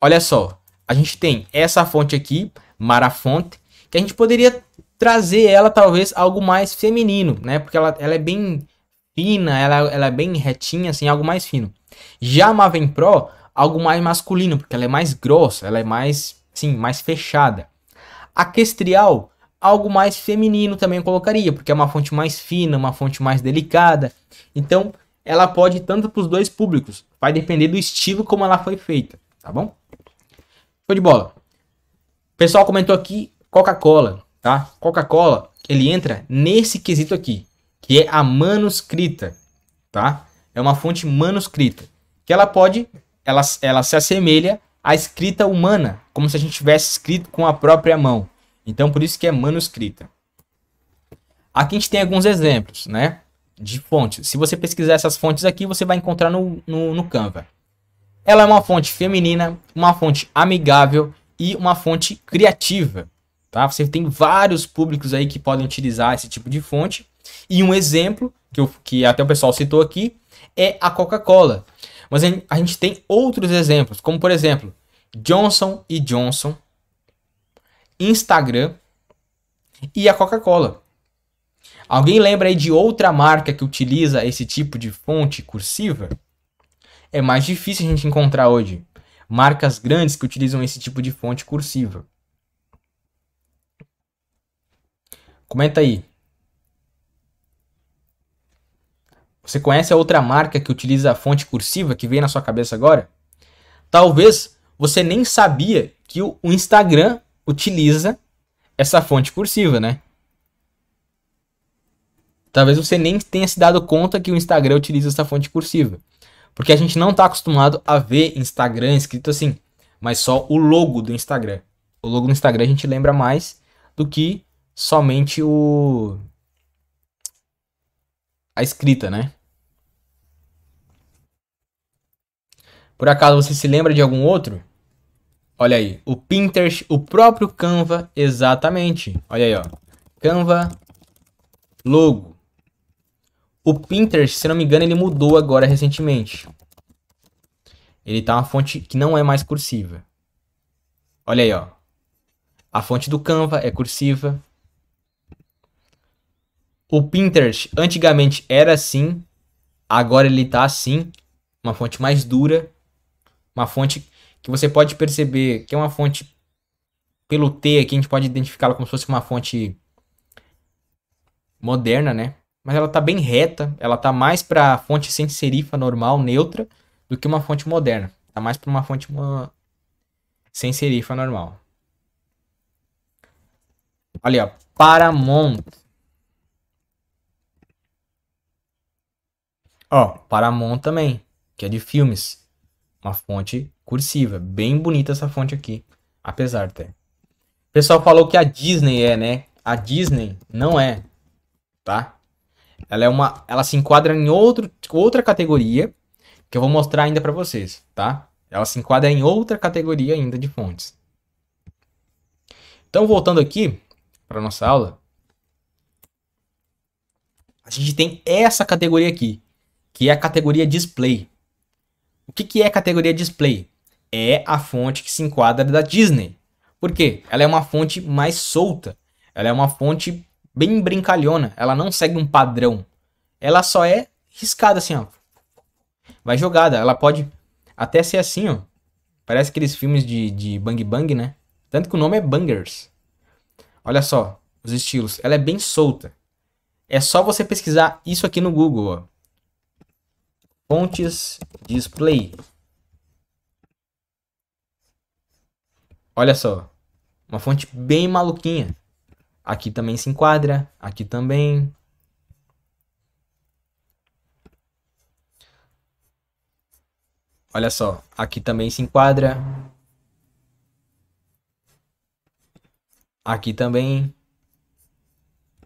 olha só, a gente tem essa fonte aqui, Marafont, que a gente poderia trazer ela talvez algo mais feminino, né? Porque ela, ela é bem fina, ela, ela é bem retinha, assim, algo mais fino. Já a Maven Pro, algo mais masculino, porque ela é mais grossa, ela é mais, sim, mais fechada. A Kestrial, algo mais feminino também colocaria, porque é uma fonte mais fina, uma fonte mais delicada. Então, ela pode ir tanto para os dois públicos. Vai depender do estilo como ela foi feita, tá bom? Show de bola. O pessoal comentou aqui Coca-Cola, tá? Coca-Cola, ele entra nesse quesito aqui, que é a manuscrita, tá? É uma fonte manuscrita, que ela pode, ela, ela se assemelha à escrita humana, como se a gente tivesse escrito com a própria mão. Então, por isso que é manuscrita. Aqui a gente tem alguns exemplos, né? de fontes. Se você pesquisar essas fontes aqui, você vai encontrar no, no, no Canva. Ela é uma fonte feminina, uma fonte amigável e uma fonte criativa. Tá? Você tem vários públicos aí que podem utilizar esse tipo de fonte. E um exemplo, que, eu, que até o pessoal citou aqui, é a Coca-Cola. Mas a gente tem outros exemplos, como por exemplo, Johnson Johnson, Instagram e a Coca-Cola. Alguém lembra aí de outra marca que utiliza esse tipo de fonte cursiva? É mais difícil a gente encontrar hoje marcas grandes que utilizam esse tipo de fonte cursiva. Comenta aí. Você conhece a outra marca que utiliza a fonte cursiva que vem na sua cabeça agora? Talvez você nem sabia que o Instagram utiliza essa fonte cursiva, né? Talvez você nem tenha se dado conta que o Instagram utiliza essa fonte cursiva. Porque a gente não está acostumado a ver Instagram escrito assim, mas só o logo do Instagram. O logo do Instagram a gente lembra mais do que somente o a escrita, né? Por acaso você se lembra de algum outro? Olha aí, o Pinterest, o próprio Canva, exatamente. Olha aí, ó. Canva, logo. O Pinterest, se não me engano, ele mudou agora recentemente. Ele tá uma fonte que não é mais cursiva. Olha aí, ó. A fonte do Canva é cursiva. O Pinterest antigamente era assim, agora ele tá assim, uma fonte mais dura, uma fonte que você pode perceber que é uma fonte pelo T aqui, a gente pode identificá-la como se fosse uma fonte moderna, né? mas ela está bem reta, ela está mais para fonte sem serifa normal, neutra, do que uma fonte moderna. Está mais para uma fonte uma... sem serifa normal. Olha, ó, Paramount. Ó, Paramount também, que é de filmes. Uma fonte cursiva, bem bonita essa fonte aqui, apesar de. O pessoal falou que a Disney é, né? A Disney não é, tá? Ela é uma, ela se enquadra em outro, outra categoria que eu vou mostrar ainda para vocês, tá? Ela se enquadra em outra categoria ainda de fontes. Então, voltando aqui para nossa aula, a gente tem essa categoria aqui, que é a categoria display. O que, que é a categoria display? É a fonte que se enquadra da Disney. Por quê? Ela é uma fonte mais solta. Ela é uma fonte bem brincalhona. Ela não segue um padrão. Ela só é riscada assim, ó. Vai jogada. Ela pode até ser assim, ó. Parece aqueles filmes de, de Bang Bang, né? Tanto que o nome é Bangers. Olha só os estilos. Ela é bem solta. É só você pesquisar isso aqui no Google, ó. Fontes display. Olha só. Uma fonte bem maluquinha. Aqui também se enquadra, aqui também. Olha só, aqui também se enquadra. Aqui também.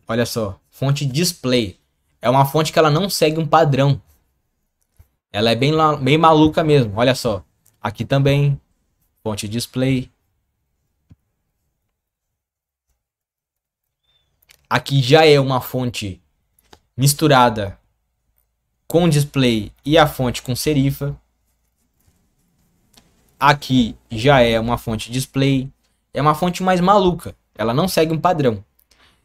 Olha só, fonte display. É uma fonte que ela não segue um padrão. Ela é bem, bem maluca mesmo, olha só. Aqui também, fonte display. aqui já é uma fonte misturada com display e a fonte com serifa. Aqui já é uma fonte display. É uma fonte mais maluca. Ela não segue um padrão.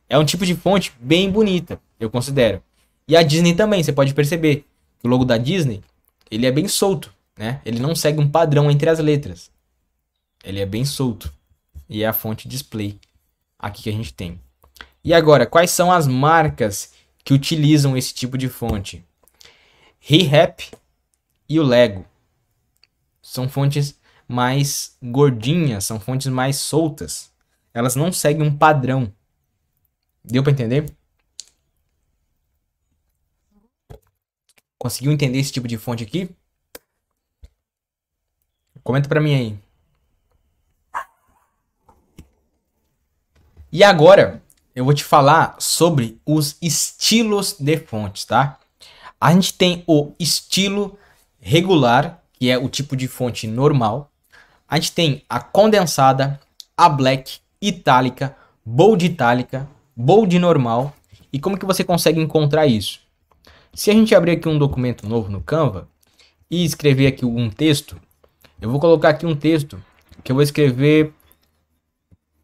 É um tipo de fonte bem bonita, eu considero. E a Disney também, você pode perceber que o logo da Disney, ele é bem solto, né? Ele não segue um padrão entre as letras. Ele é bem solto. E é a fonte display aqui que a gente tem. E agora, quais são as marcas que utilizam esse tipo de fonte? ReHap e o Lego. São fontes mais gordinhas, são fontes mais soltas. Elas não seguem um padrão. Deu para entender? Conseguiu entender esse tipo de fonte aqui? Comenta para mim aí. E agora, eu vou te falar sobre os estilos de fontes, tá? A gente tem o estilo regular, que é o tipo de fonte normal. A gente tem a condensada, a black, itálica, bold itálica, bold normal. E como que você consegue encontrar isso? Se a gente abrir aqui um documento novo no Canva e escrever aqui um texto, eu vou colocar aqui um texto que eu vou escrever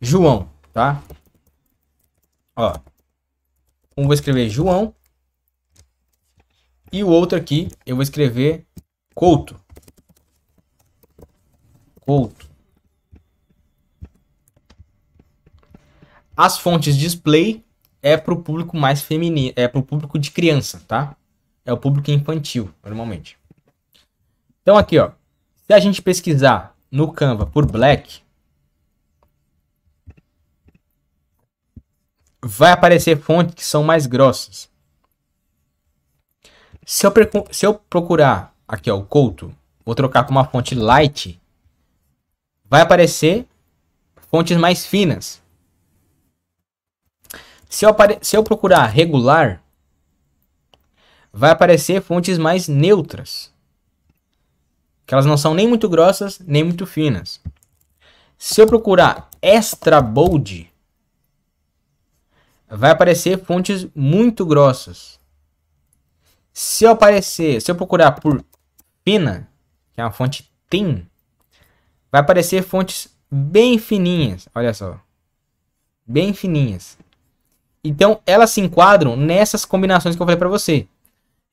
João, tá? Ó. Um vou escrever João. E o outro aqui eu vou escrever Couto. Couto. As fontes display é para o público mais feminino, é para o público de criança, tá? É o público infantil, normalmente. Então aqui, ó, se a gente pesquisar no Canva por black, vai aparecer fontes que são mais grossas. Se eu, se eu procurar aqui ó, o Couto, vou trocar com uma fonte light, vai aparecer fontes mais finas. Se eu, se eu procurar regular, vai aparecer fontes mais neutras. Que elas não são nem muito grossas, nem muito finas. Se eu procurar extra bold, vai aparecer fontes muito grossas. Se eu aparecer, se eu procurar por pina que é uma fonte thin, vai aparecer fontes bem fininhas, olha só. Bem fininhas. Então elas se enquadram nessas combinações que eu falei para você.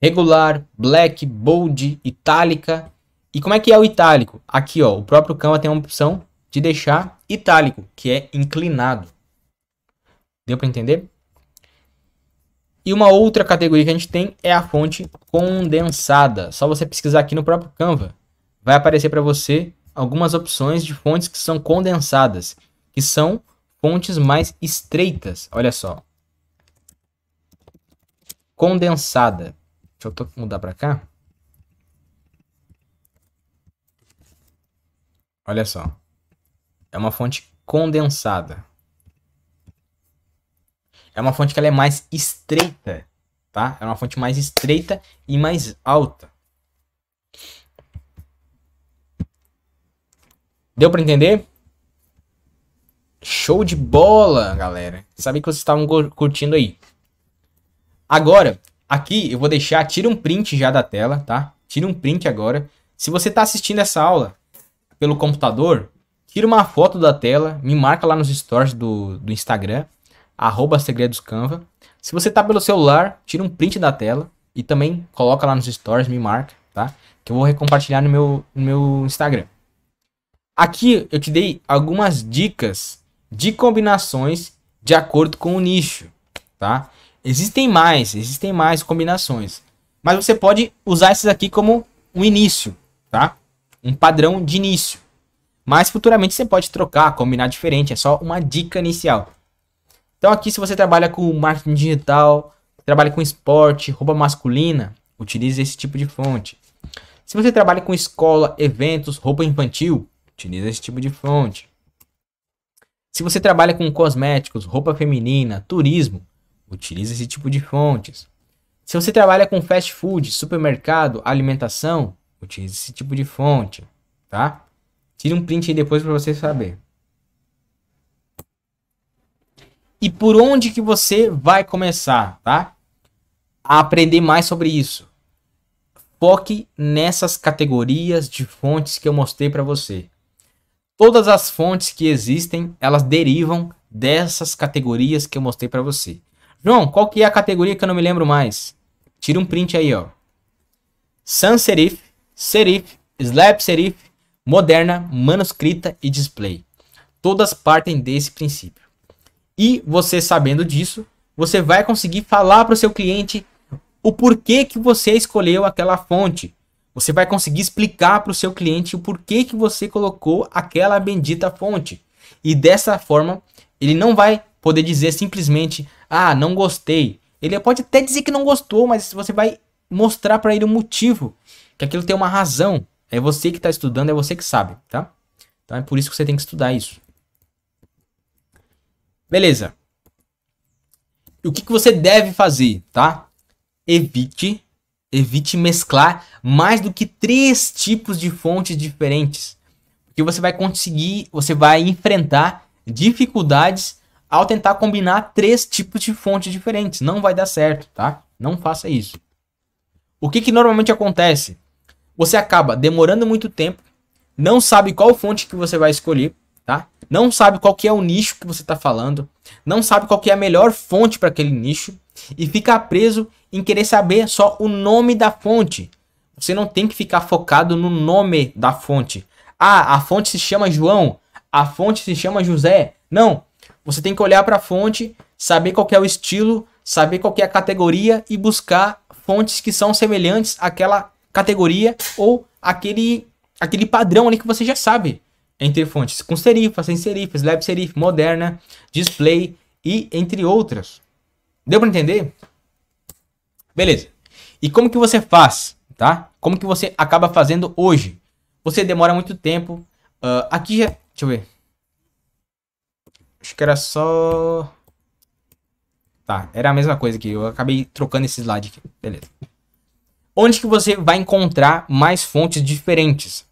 Regular, black, bold, itálica. E como é que é o itálico? Aqui, ó, o próprio Canva tem uma opção de deixar itálico, que é inclinado. Deu para entender? E uma outra categoria que a gente tem é a fonte condensada. Só você pesquisar aqui no próprio Canva, vai aparecer para você algumas opções de fontes que são condensadas, que são fontes mais estreitas. Olha só. Condensada. Deixa eu mudar para cá. Olha só. É uma fonte condensada. É uma fonte que ela é mais estreita, tá? É uma fonte mais estreita e mais alta. Deu para entender? Show de bola, galera. Sabia que vocês estavam curtindo aí. Agora, aqui eu vou deixar, tira um print já da tela, tá? Tira um print agora. Se você está assistindo essa aula pelo computador, tira uma foto da tela, me marca lá nos stories do, do Instagram arroba Segredos Canva. Se você tá pelo celular, tira um print da tela e também coloca lá nos stories, me marca, tá? Que eu vou recompartilhar no meu, no meu Instagram. Aqui eu te dei algumas dicas de combinações de acordo com o nicho, tá? Existem mais, existem mais combinações. Mas você pode usar esses aqui como um início, tá? Um padrão de início. Mas futuramente você pode trocar, combinar diferente, é só uma dica inicial. Então aqui se você trabalha com marketing digital, trabalha com esporte, roupa masculina, utilize esse tipo de fonte. Se você trabalha com escola, eventos, roupa infantil, utilize esse tipo de fonte. Se você trabalha com cosméticos, roupa feminina, turismo, utilize esse tipo de fontes. Se você trabalha com fast food, supermercado, alimentação, utilize esse tipo de fonte, tá? Tire um print aí depois para você saber. e por onde que você vai começar, tá? A aprender mais sobre isso. Foque nessas categorias de fontes que eu mostrei para você. Todas as fontes que existem, elas derivam dessas categorias que eu mostrei para você. João, qual que é a categoria que eu não me lembro mais? Tira um print aí, ó. Sans Serif, Serif, Slab Serif, Moderna, Manuscrita e Display. Todas partem desse princípio. E você sabendo disso, você vai conseguir falar para o seu cliente o porquê que você escolheu aquela fonte. Você vai conseguir explicar para o seu cliente o porquê que você colocou aquela bendita fonte. E dessa forma, ele não vai poder dizer simplesmente: "Ah, não gostei". Ele pode até dizer que não gostou, mas você vai mostrar para ele o um motivo, que aquilo tem uma razão. É você que está estudando, é você que sabe, tá? Então é por isso que você tem que estudar isso. Beleza. E o que, que você deve fazer, tá? Evite, evite mesclar mais do que três tipos de fontes diferentes. Porque você vai conseguir, você vai enfrentar dificuldades ao tentar combinar três tipos de fontes diferentes. Não vai dar certo, tá? Não faça isso. O que, que normalmente acontece? Você acaba demorando muito tempo, não sabe qual fonte que você vai escolher, não sabe qual que é o nicho que você está falando, não sabe qual que é a melhor fonte para aquele nicho e fica preso em querer saber só o nome da fonte. Você não tem que ficar focado no nome da fonte. Ah, a fonte se chama João, a fonte se chama José. Não, você tem que olhar para a fonte, saber qual é o estilo, saber qual é a categoria e buscar fontes que são semelhantes àquela categoria ou aquele aquele padrão ali que você já sabe. É entre fontes com serifa, sem serifa, slab serif, moderna, display e entre outras. Deu para entender? Beleza. E como que você faz, tá? Como que você acaba fazendo hoje? Você demora muito tempo. Uh, aqui já... Deixa eu ver. Acho que era só... Tá, era a mesma coisa aqui. eu acabei trocando esse slide aqui. Beleza. Onde que você vai encontrar mais fontes diferentes?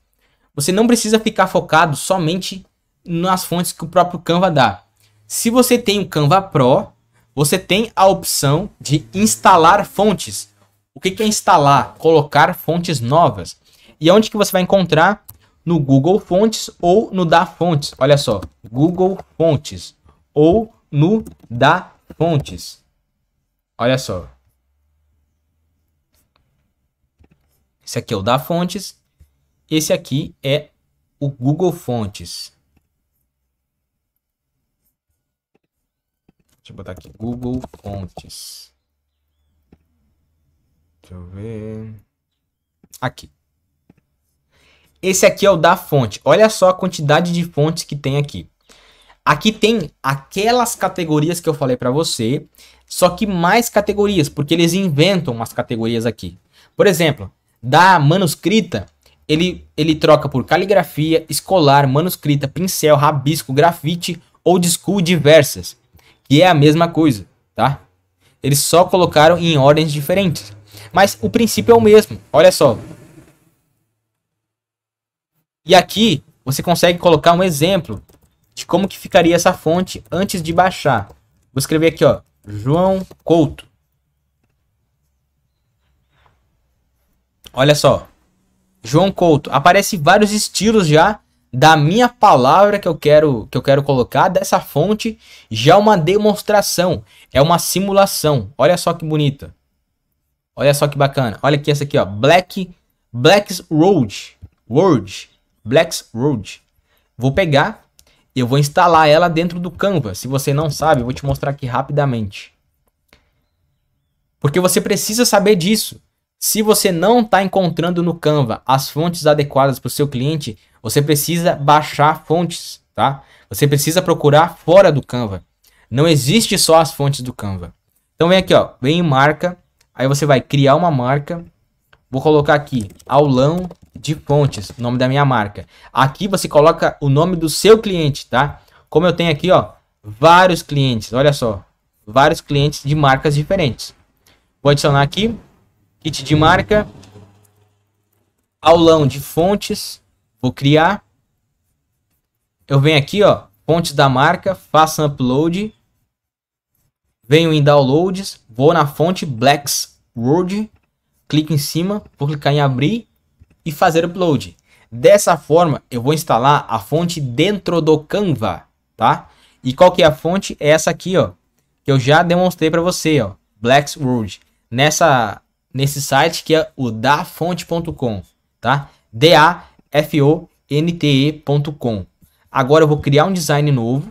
Você não precisa ficar focado somente nas fontes que o próprio Canva dá. Se você tem o Canva Pro, você tem a opção de instalar fontes. O que é instalar? Colocar fontes novas. E onde que você vai encontrar? No Google Fontes ou no da Fontes. Olha só, Google Fontes ou no da Fontes. Olha só. Esse aqui é o da Fontes esse aqui é o Google Fontes. Deixa eu botar aqui Google Fontes. Deixa eu ver. Aqui. Esse aqui é o da fonte. Olha só a quantidade de fontes que tem aqui. Aqui tem aquelas categorias que eu falei para você, só que mais categorias, porque eles inventam umas categorias aqui. Por exemplo, da manuscrita, ele, ele troca por caligrafia, escolar, manuscrita, pincel, rabisco, grafite ou de school diversas, que é a mesma coisa, tá? Eles só colocaram em ordens diferentes. Mas o princípio é o mesmo, olha só. E aqui você consegue colocar um exemplo de como que ficaria essa fonte antes de baixar. Vou escrever aqui, ó, João Couto. Olha só. João Couto, aparece vários estilos já da minha palavra que eu quero que eu quero colocar dessa fonte já uma demonstração, é uma simulação. Olha só que bonita. Olha só que bacana. Olha aqui essa aqui, ó, Black Black's Road, Word, Black's Road. Vou pegar eu vou instalar ela dentro do Canva. Se você não sabe, eu vou te mostrar aqui rapidamente. Porque você precisa saber disso. Se você não está encontrando no Canva as fontes adequadas para o seu cliente, você precisa baixar fontes, tá? Você precisa procurar fora do Canva. Não existe só as fontes do Canva. Então vem aqui, ó, vem em marca, aí você vai criar uma marca. Vou colocar aqui aulão de fontes, nome da minha marca. Aqui você coloca o nome do seu cliente, tá? Como eu tenho aqui, ó, vários clientes, olha só, vários clientes de marcas diferentes. Vou adicionar aqui kit de marca, aulão de fontes, vou criar. Eu venho aqui, ó, fontes da marca, faço upload. Venho em downloads, vou na fonte Blacks Word, clico em cima, vou clicar em abrir e fazer upload. Dessa forma, eu vou instalar a fonte dentro do Canva, tá? E qual que é a fonte? É essa aqui, ó, que eu já demonstrei para você, ó, Blacks Word. Nessa nesse site que é o dafonte.com, tá? D A F O N T E.com. Agora eu vou criar um design novo.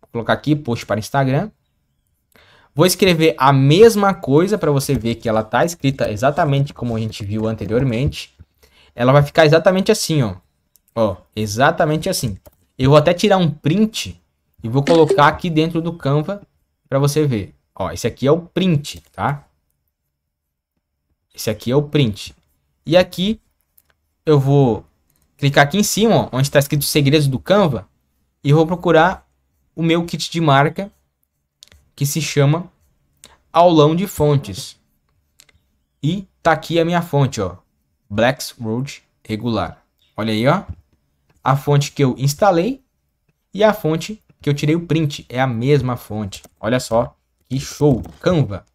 Vou colocar aqui post para Instagram. Vou escrever a mesma coisa para você ver que ela tá escrita exatamente como a gente viu anteriormente. Ela vai ficar exatamente assim, ó. Ó, exatamente assim. Eu vou até tirar um print e vou colocar aqui dentro do Canva para você ver. Ó, esse aqui é o print, tá? Esse aqui é o print. E aqui eu vou clicar aqui em cima, ó, onde está escrito segredos do Canva. E vou procurar o meu kit de marca que se chama aulão de fontes. E tá aqui a minha fonte, ó. Black's Road regular. Olha aí, ó. A fonte que eu instalei e a fonte que eu tirei o print. É a mesma fonte. Olha só. Que show. Canva.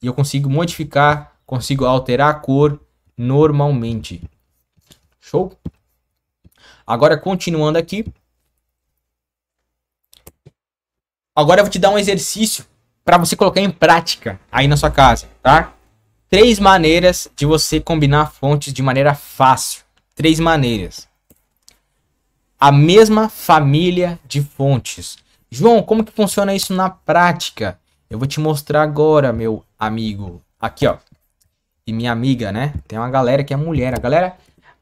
E eu consigo modificar consigo alterar a cor normalmente. Show? Agora, continuando aqui. Agora eu vou te dar um exercício para você colocar em prática aí na sua casa, tá? Três maneiras de você combinar fontes de maneira fácil. Três maneiras. A mesma família de fontes. João, como que funciona isso na prática? Eu vou te mostrar agora, meu amigo. Aqui, ó e minha amiga, né? Tem uma galera que é mulher. A galera.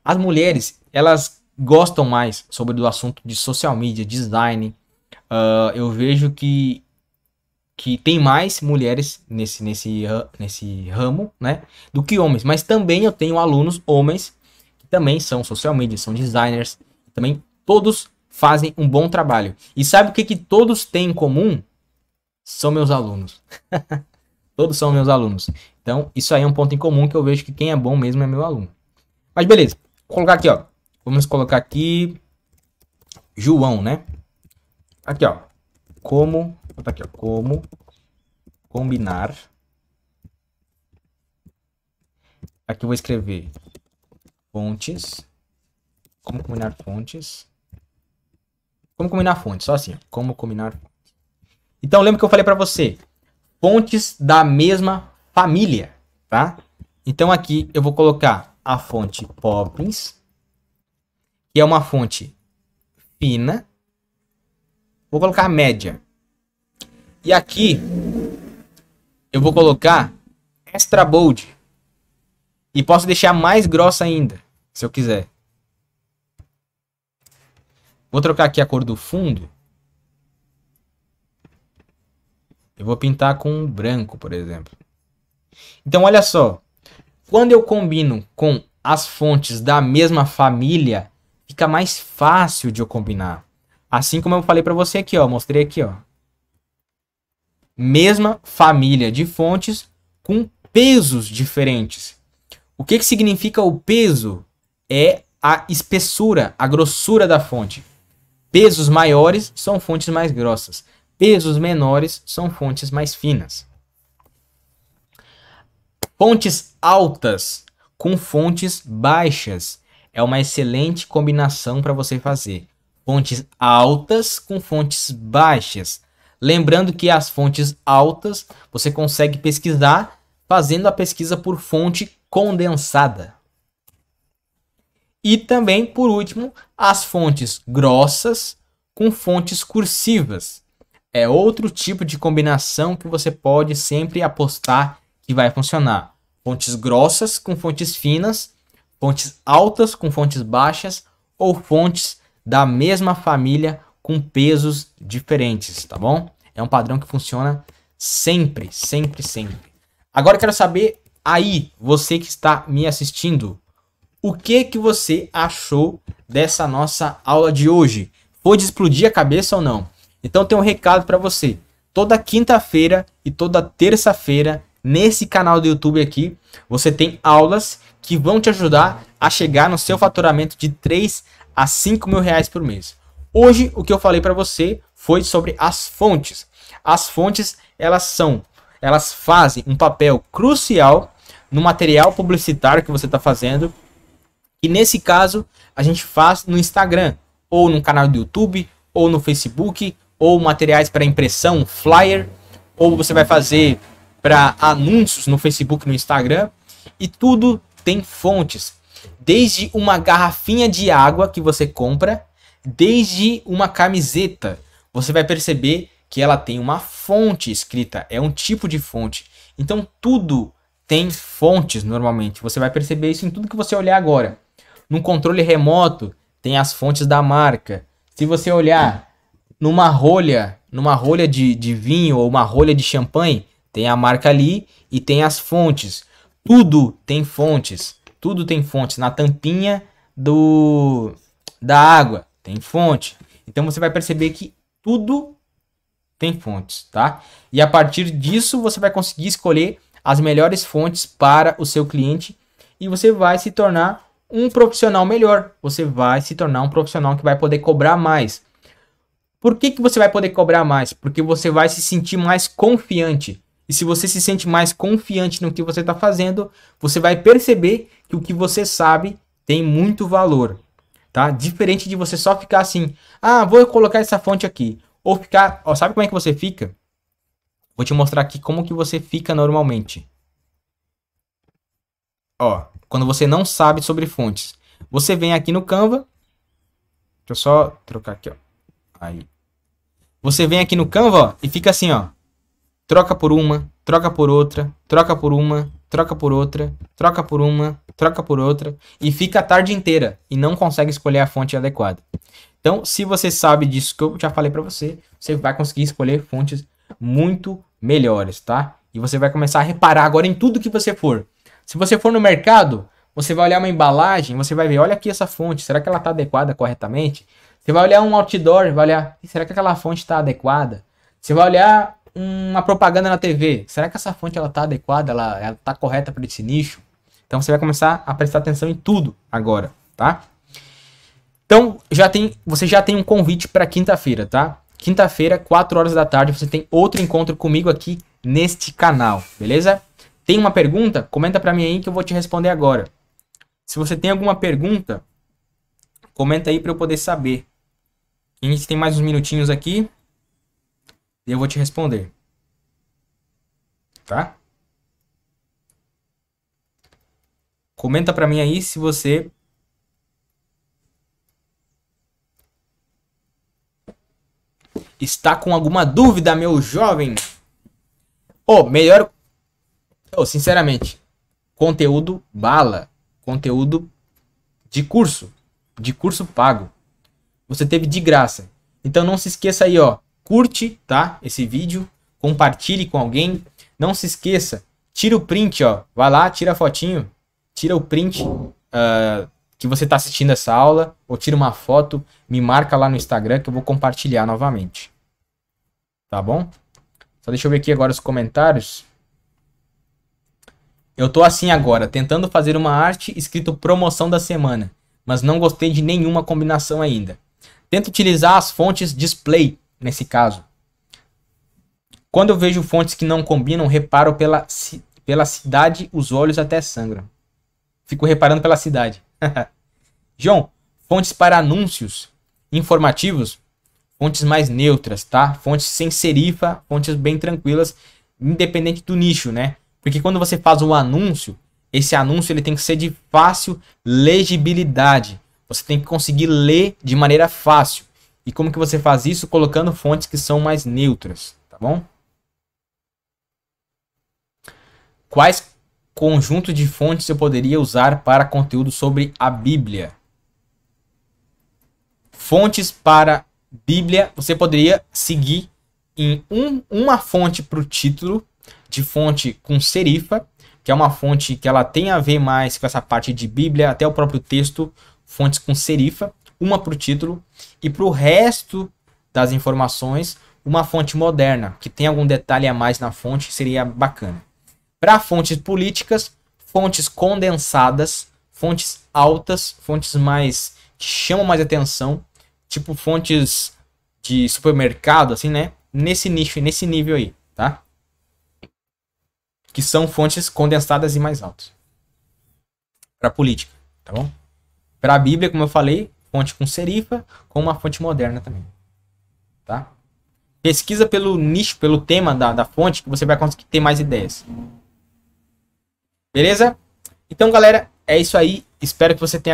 As mulheres, elas gostam mais sobre do assunto de social media, design. Uh, eu vejo que que tem mais mulheres nesse, nesse, nesse ramo, né? Do que homens. Mas também eu tenho alunos homens que também são social media, são designers. Também todos fazem um bom trabalho. E sabe o que, que todos têm em comum? São meus alunos. [laughs] todos são meus alunos. Então, isso aí é um ponto em comum que eu vejo que quem é bom mesmo é meu aluno. Mas beleza, vou colocar aqui, ó. Vamos colocar aqui João, né? Aqui, ó. Como, tá aqui, ó. Como combinar. Aqui eu vou escrever fontes. Como combinar fontes. Como combinar fontes, só assim. Como combinar Então, lembra que eu falei para você. Fontes da mesma família, tá? Então aqui eu vou colocar a fonte poppins que é uma fonte fina. Vou colocar a média. E aqui eu vou colocar extra bold. E posso deixar mais grossa ainda, se eu quiser. Vou trocar aqui a cor do fundo. Eu vou pintar com branco, por exemplo. Então, olha só. Quando eu combino com as fontes da mesma família, fica mais fácil de eu combinar. Assim como eu falei para você aqui, ó, mostrei aqui, ó. Mesma família de fontes com pesos diferentes. O que, que significa o peso? É a espessura, a grossura da fonte. Pesos maiores são fontes mais grossas. Pesos menores são fontes mais finas. Fontes altas com fontes baixas é uma excelente combinação para você fazer. Fontes altas com fontes baixas. Lembrando que as fontes altas você consegue pesquisar fazendo a pesquisa por fonte condensada. E também, por último, as fontes grossas com fontes cursivas. É outro tipo de combinação que você pode sempre apostar que vai funcionar. Fontes grossas com fontes finas, fontes altas com fontes baixas ou fontes da mesma família com pesos diferentes, tá bom? É um padrão que funciona sempre, sempre, sempre. Agora eu quero saber aí, você que está me assistindo, o que que você achou dessa nossa aula de hoje? Foi de explodir a cabeça ou não? Então tem um recado para você. Toda quinta-feira e toda terça-feira Nesse canal do YouTube aqui, você tem aulas que vão te ajudar a chegar no seu faturamento de 3 a 5 mil reais por mês. Hoje, o que eu falei para você foi sobre as fontes. As fontes, elas são, elas fazem um papel crucial no material publicitário que você está fazendo. E nesse caso, a gente faz no Instagram, ou no canal do YouTube, ou no Facebook, ou materiais para impressão, flyer, ou você vai fazer para anúncios no Facebook, no Instagram, e tudo tem fontes. Desde uma garrafinha de água que você compra, desde uma camiseta, você vai perceber que ela tem uma fonte escrita, é um tipo de fonte. Então tudo tem fontes normalmente. Você vai perceber isso em tudo que você olhar agora. No controle remoto tem as fontes da marca. Se você olhar numa rolha, numa rolha de, de vinho ou uma rolha de champanhe, tem a marca ali e tem as fontes. Tudo tem fontes. Tudo tem fontes. Na tampinha do da água tem fonte. Então você vai perceber que tudo tem fontes, tá? E a partir disso você vai conseguir escolher as melhores fontes para o seu cliente e você vai se tornar um profissional melhor. Você vai se tornar um profissional que vai poder cobrar mais. Por que, que você vai poder cobrar mais? Porque você vai se sentir mais confiante. E se você se sente mais confiante no que você está fazendo, você vai perceber que o que você sabe tem muito valor, tá? Diferente de você só ficar assim, ah, vou colocar essa fonte aqui, ou ficar, ó, sabe como é que você fica? Vou te mostrar aqui como que você fica normalmente. Ó, quando você não sabe sobre fontes, você vem aqui no Canva, deixa eu só trocar aqui, ó, aí. Você vem aqui no Canva ó, e fica assim, ó troca por uma, troca por outra, troca por uma, troca por outra, troca por uma, troca por outra e fica a tarde inteira e não consegue escolher a fonte adequada. Então, se você sabe disso que eu já falei para você, você vai conseguir escolher fontes muito melhores, tá? E você vai começar a reparar agora em tudo que você for. Se você for no mercado, você vai olhar uma embalagem, você vai ver, olha aqui essa fonte, será que ela está adequada corretamente? Você vai olhar um outdoor, vai olhar, será que aquela fonte está adequada? Você vai olhar uma propaganda na TV, será que essa fonte ela tá adequada, ela, ela tá correta para esse nicho? Então você vai começar a prestar atenção em tudo agora, tá? Então, já tem, você já tem um convite para quinta-feira, tá? Quinta-feira, 4 horas da tarde, você tem outro encontro comigo aqui neste canal, beleza? Tem uma pergunta? Comenta para mim aí que eu vou te responder agora. Se você tem alguma pergunta, comenta aí para eu poder saber. A gente tem mais uns minutinhos aqui. E eu vou te responder. Tá? Comenta para mim aí se você está com alguma dúvida, meu jovem. Ou oh, melhor, oh, sinceramente, conteúdo bala, conteúdo de curso, de curso pago. Você teve de graça. Então não se esqueça aí, ó curte, tá? Esse vídeo, compartilhe com alguém. Não se esqueça, tira o print, ó. Vai lá, tira a fotinho, tira o print uh, que você está assistindo essa aula, ou tira uma foto, me marca lá no Instagram que eu vou compartilhar novamente. Tá bom? Só deixa eu ver aqui agora os comentários. Eu tô assim agora, tentando fazer uma arte escrito promoção da semana, mas não gostei de nenhuma combinação ainda. tenta utilizar as fontes display, nesse caso. Quando eu vejo fontes que não combinam, reparo pela, ci pela cidade, os olhos até sangram. Fico reparando pela cidade. [laughs] João, fontes para anúncios informativos, fontes mais neutras, tá? Fontes sem serifa, fontes bem tranquilas, independente do nicho, né? Porque quando você faz um anúncio, esse anúncio ele tem que ser de fácil legibilidade. Você tem que conseguir ler de maneira fácil. E como que você faz isso? Colocando fontes que são mais neutras, tá bom? Quais conjunto de fontes eu poderia usar para conteúdo sobre a Bíblia? Fontes para Bíblia, você poderia seguir em um, uma fonte para o título, de fonte com serifa, que é uma fonte que ela tem a ver mais com essa parte de Bíblia, até o próprio texto, fontes com serifa, uma para o título, e para o resto das informações, uma fonte moderna, que tem algum detalhe a mais na fonte, seria bacana. Para fontes políticas, fontes condensadas, fontes altas, fontes mais que chamam mais atenção, tipo fontes de supermercado, assim, né? Nesse nicho, nesse nível aí, tá? Que são fontes condensadas e mais altas. Para política, tá bom? Para a Bíblia, como eu falei, fonte com serifa, com uma fonte moderna também. Tá? Pesquisa pelo nicho, pelo tema da, da fonte, que você vai conseguir ter mais ideias. Beleza? Então, galera, é isso aí. Espero que você tenha.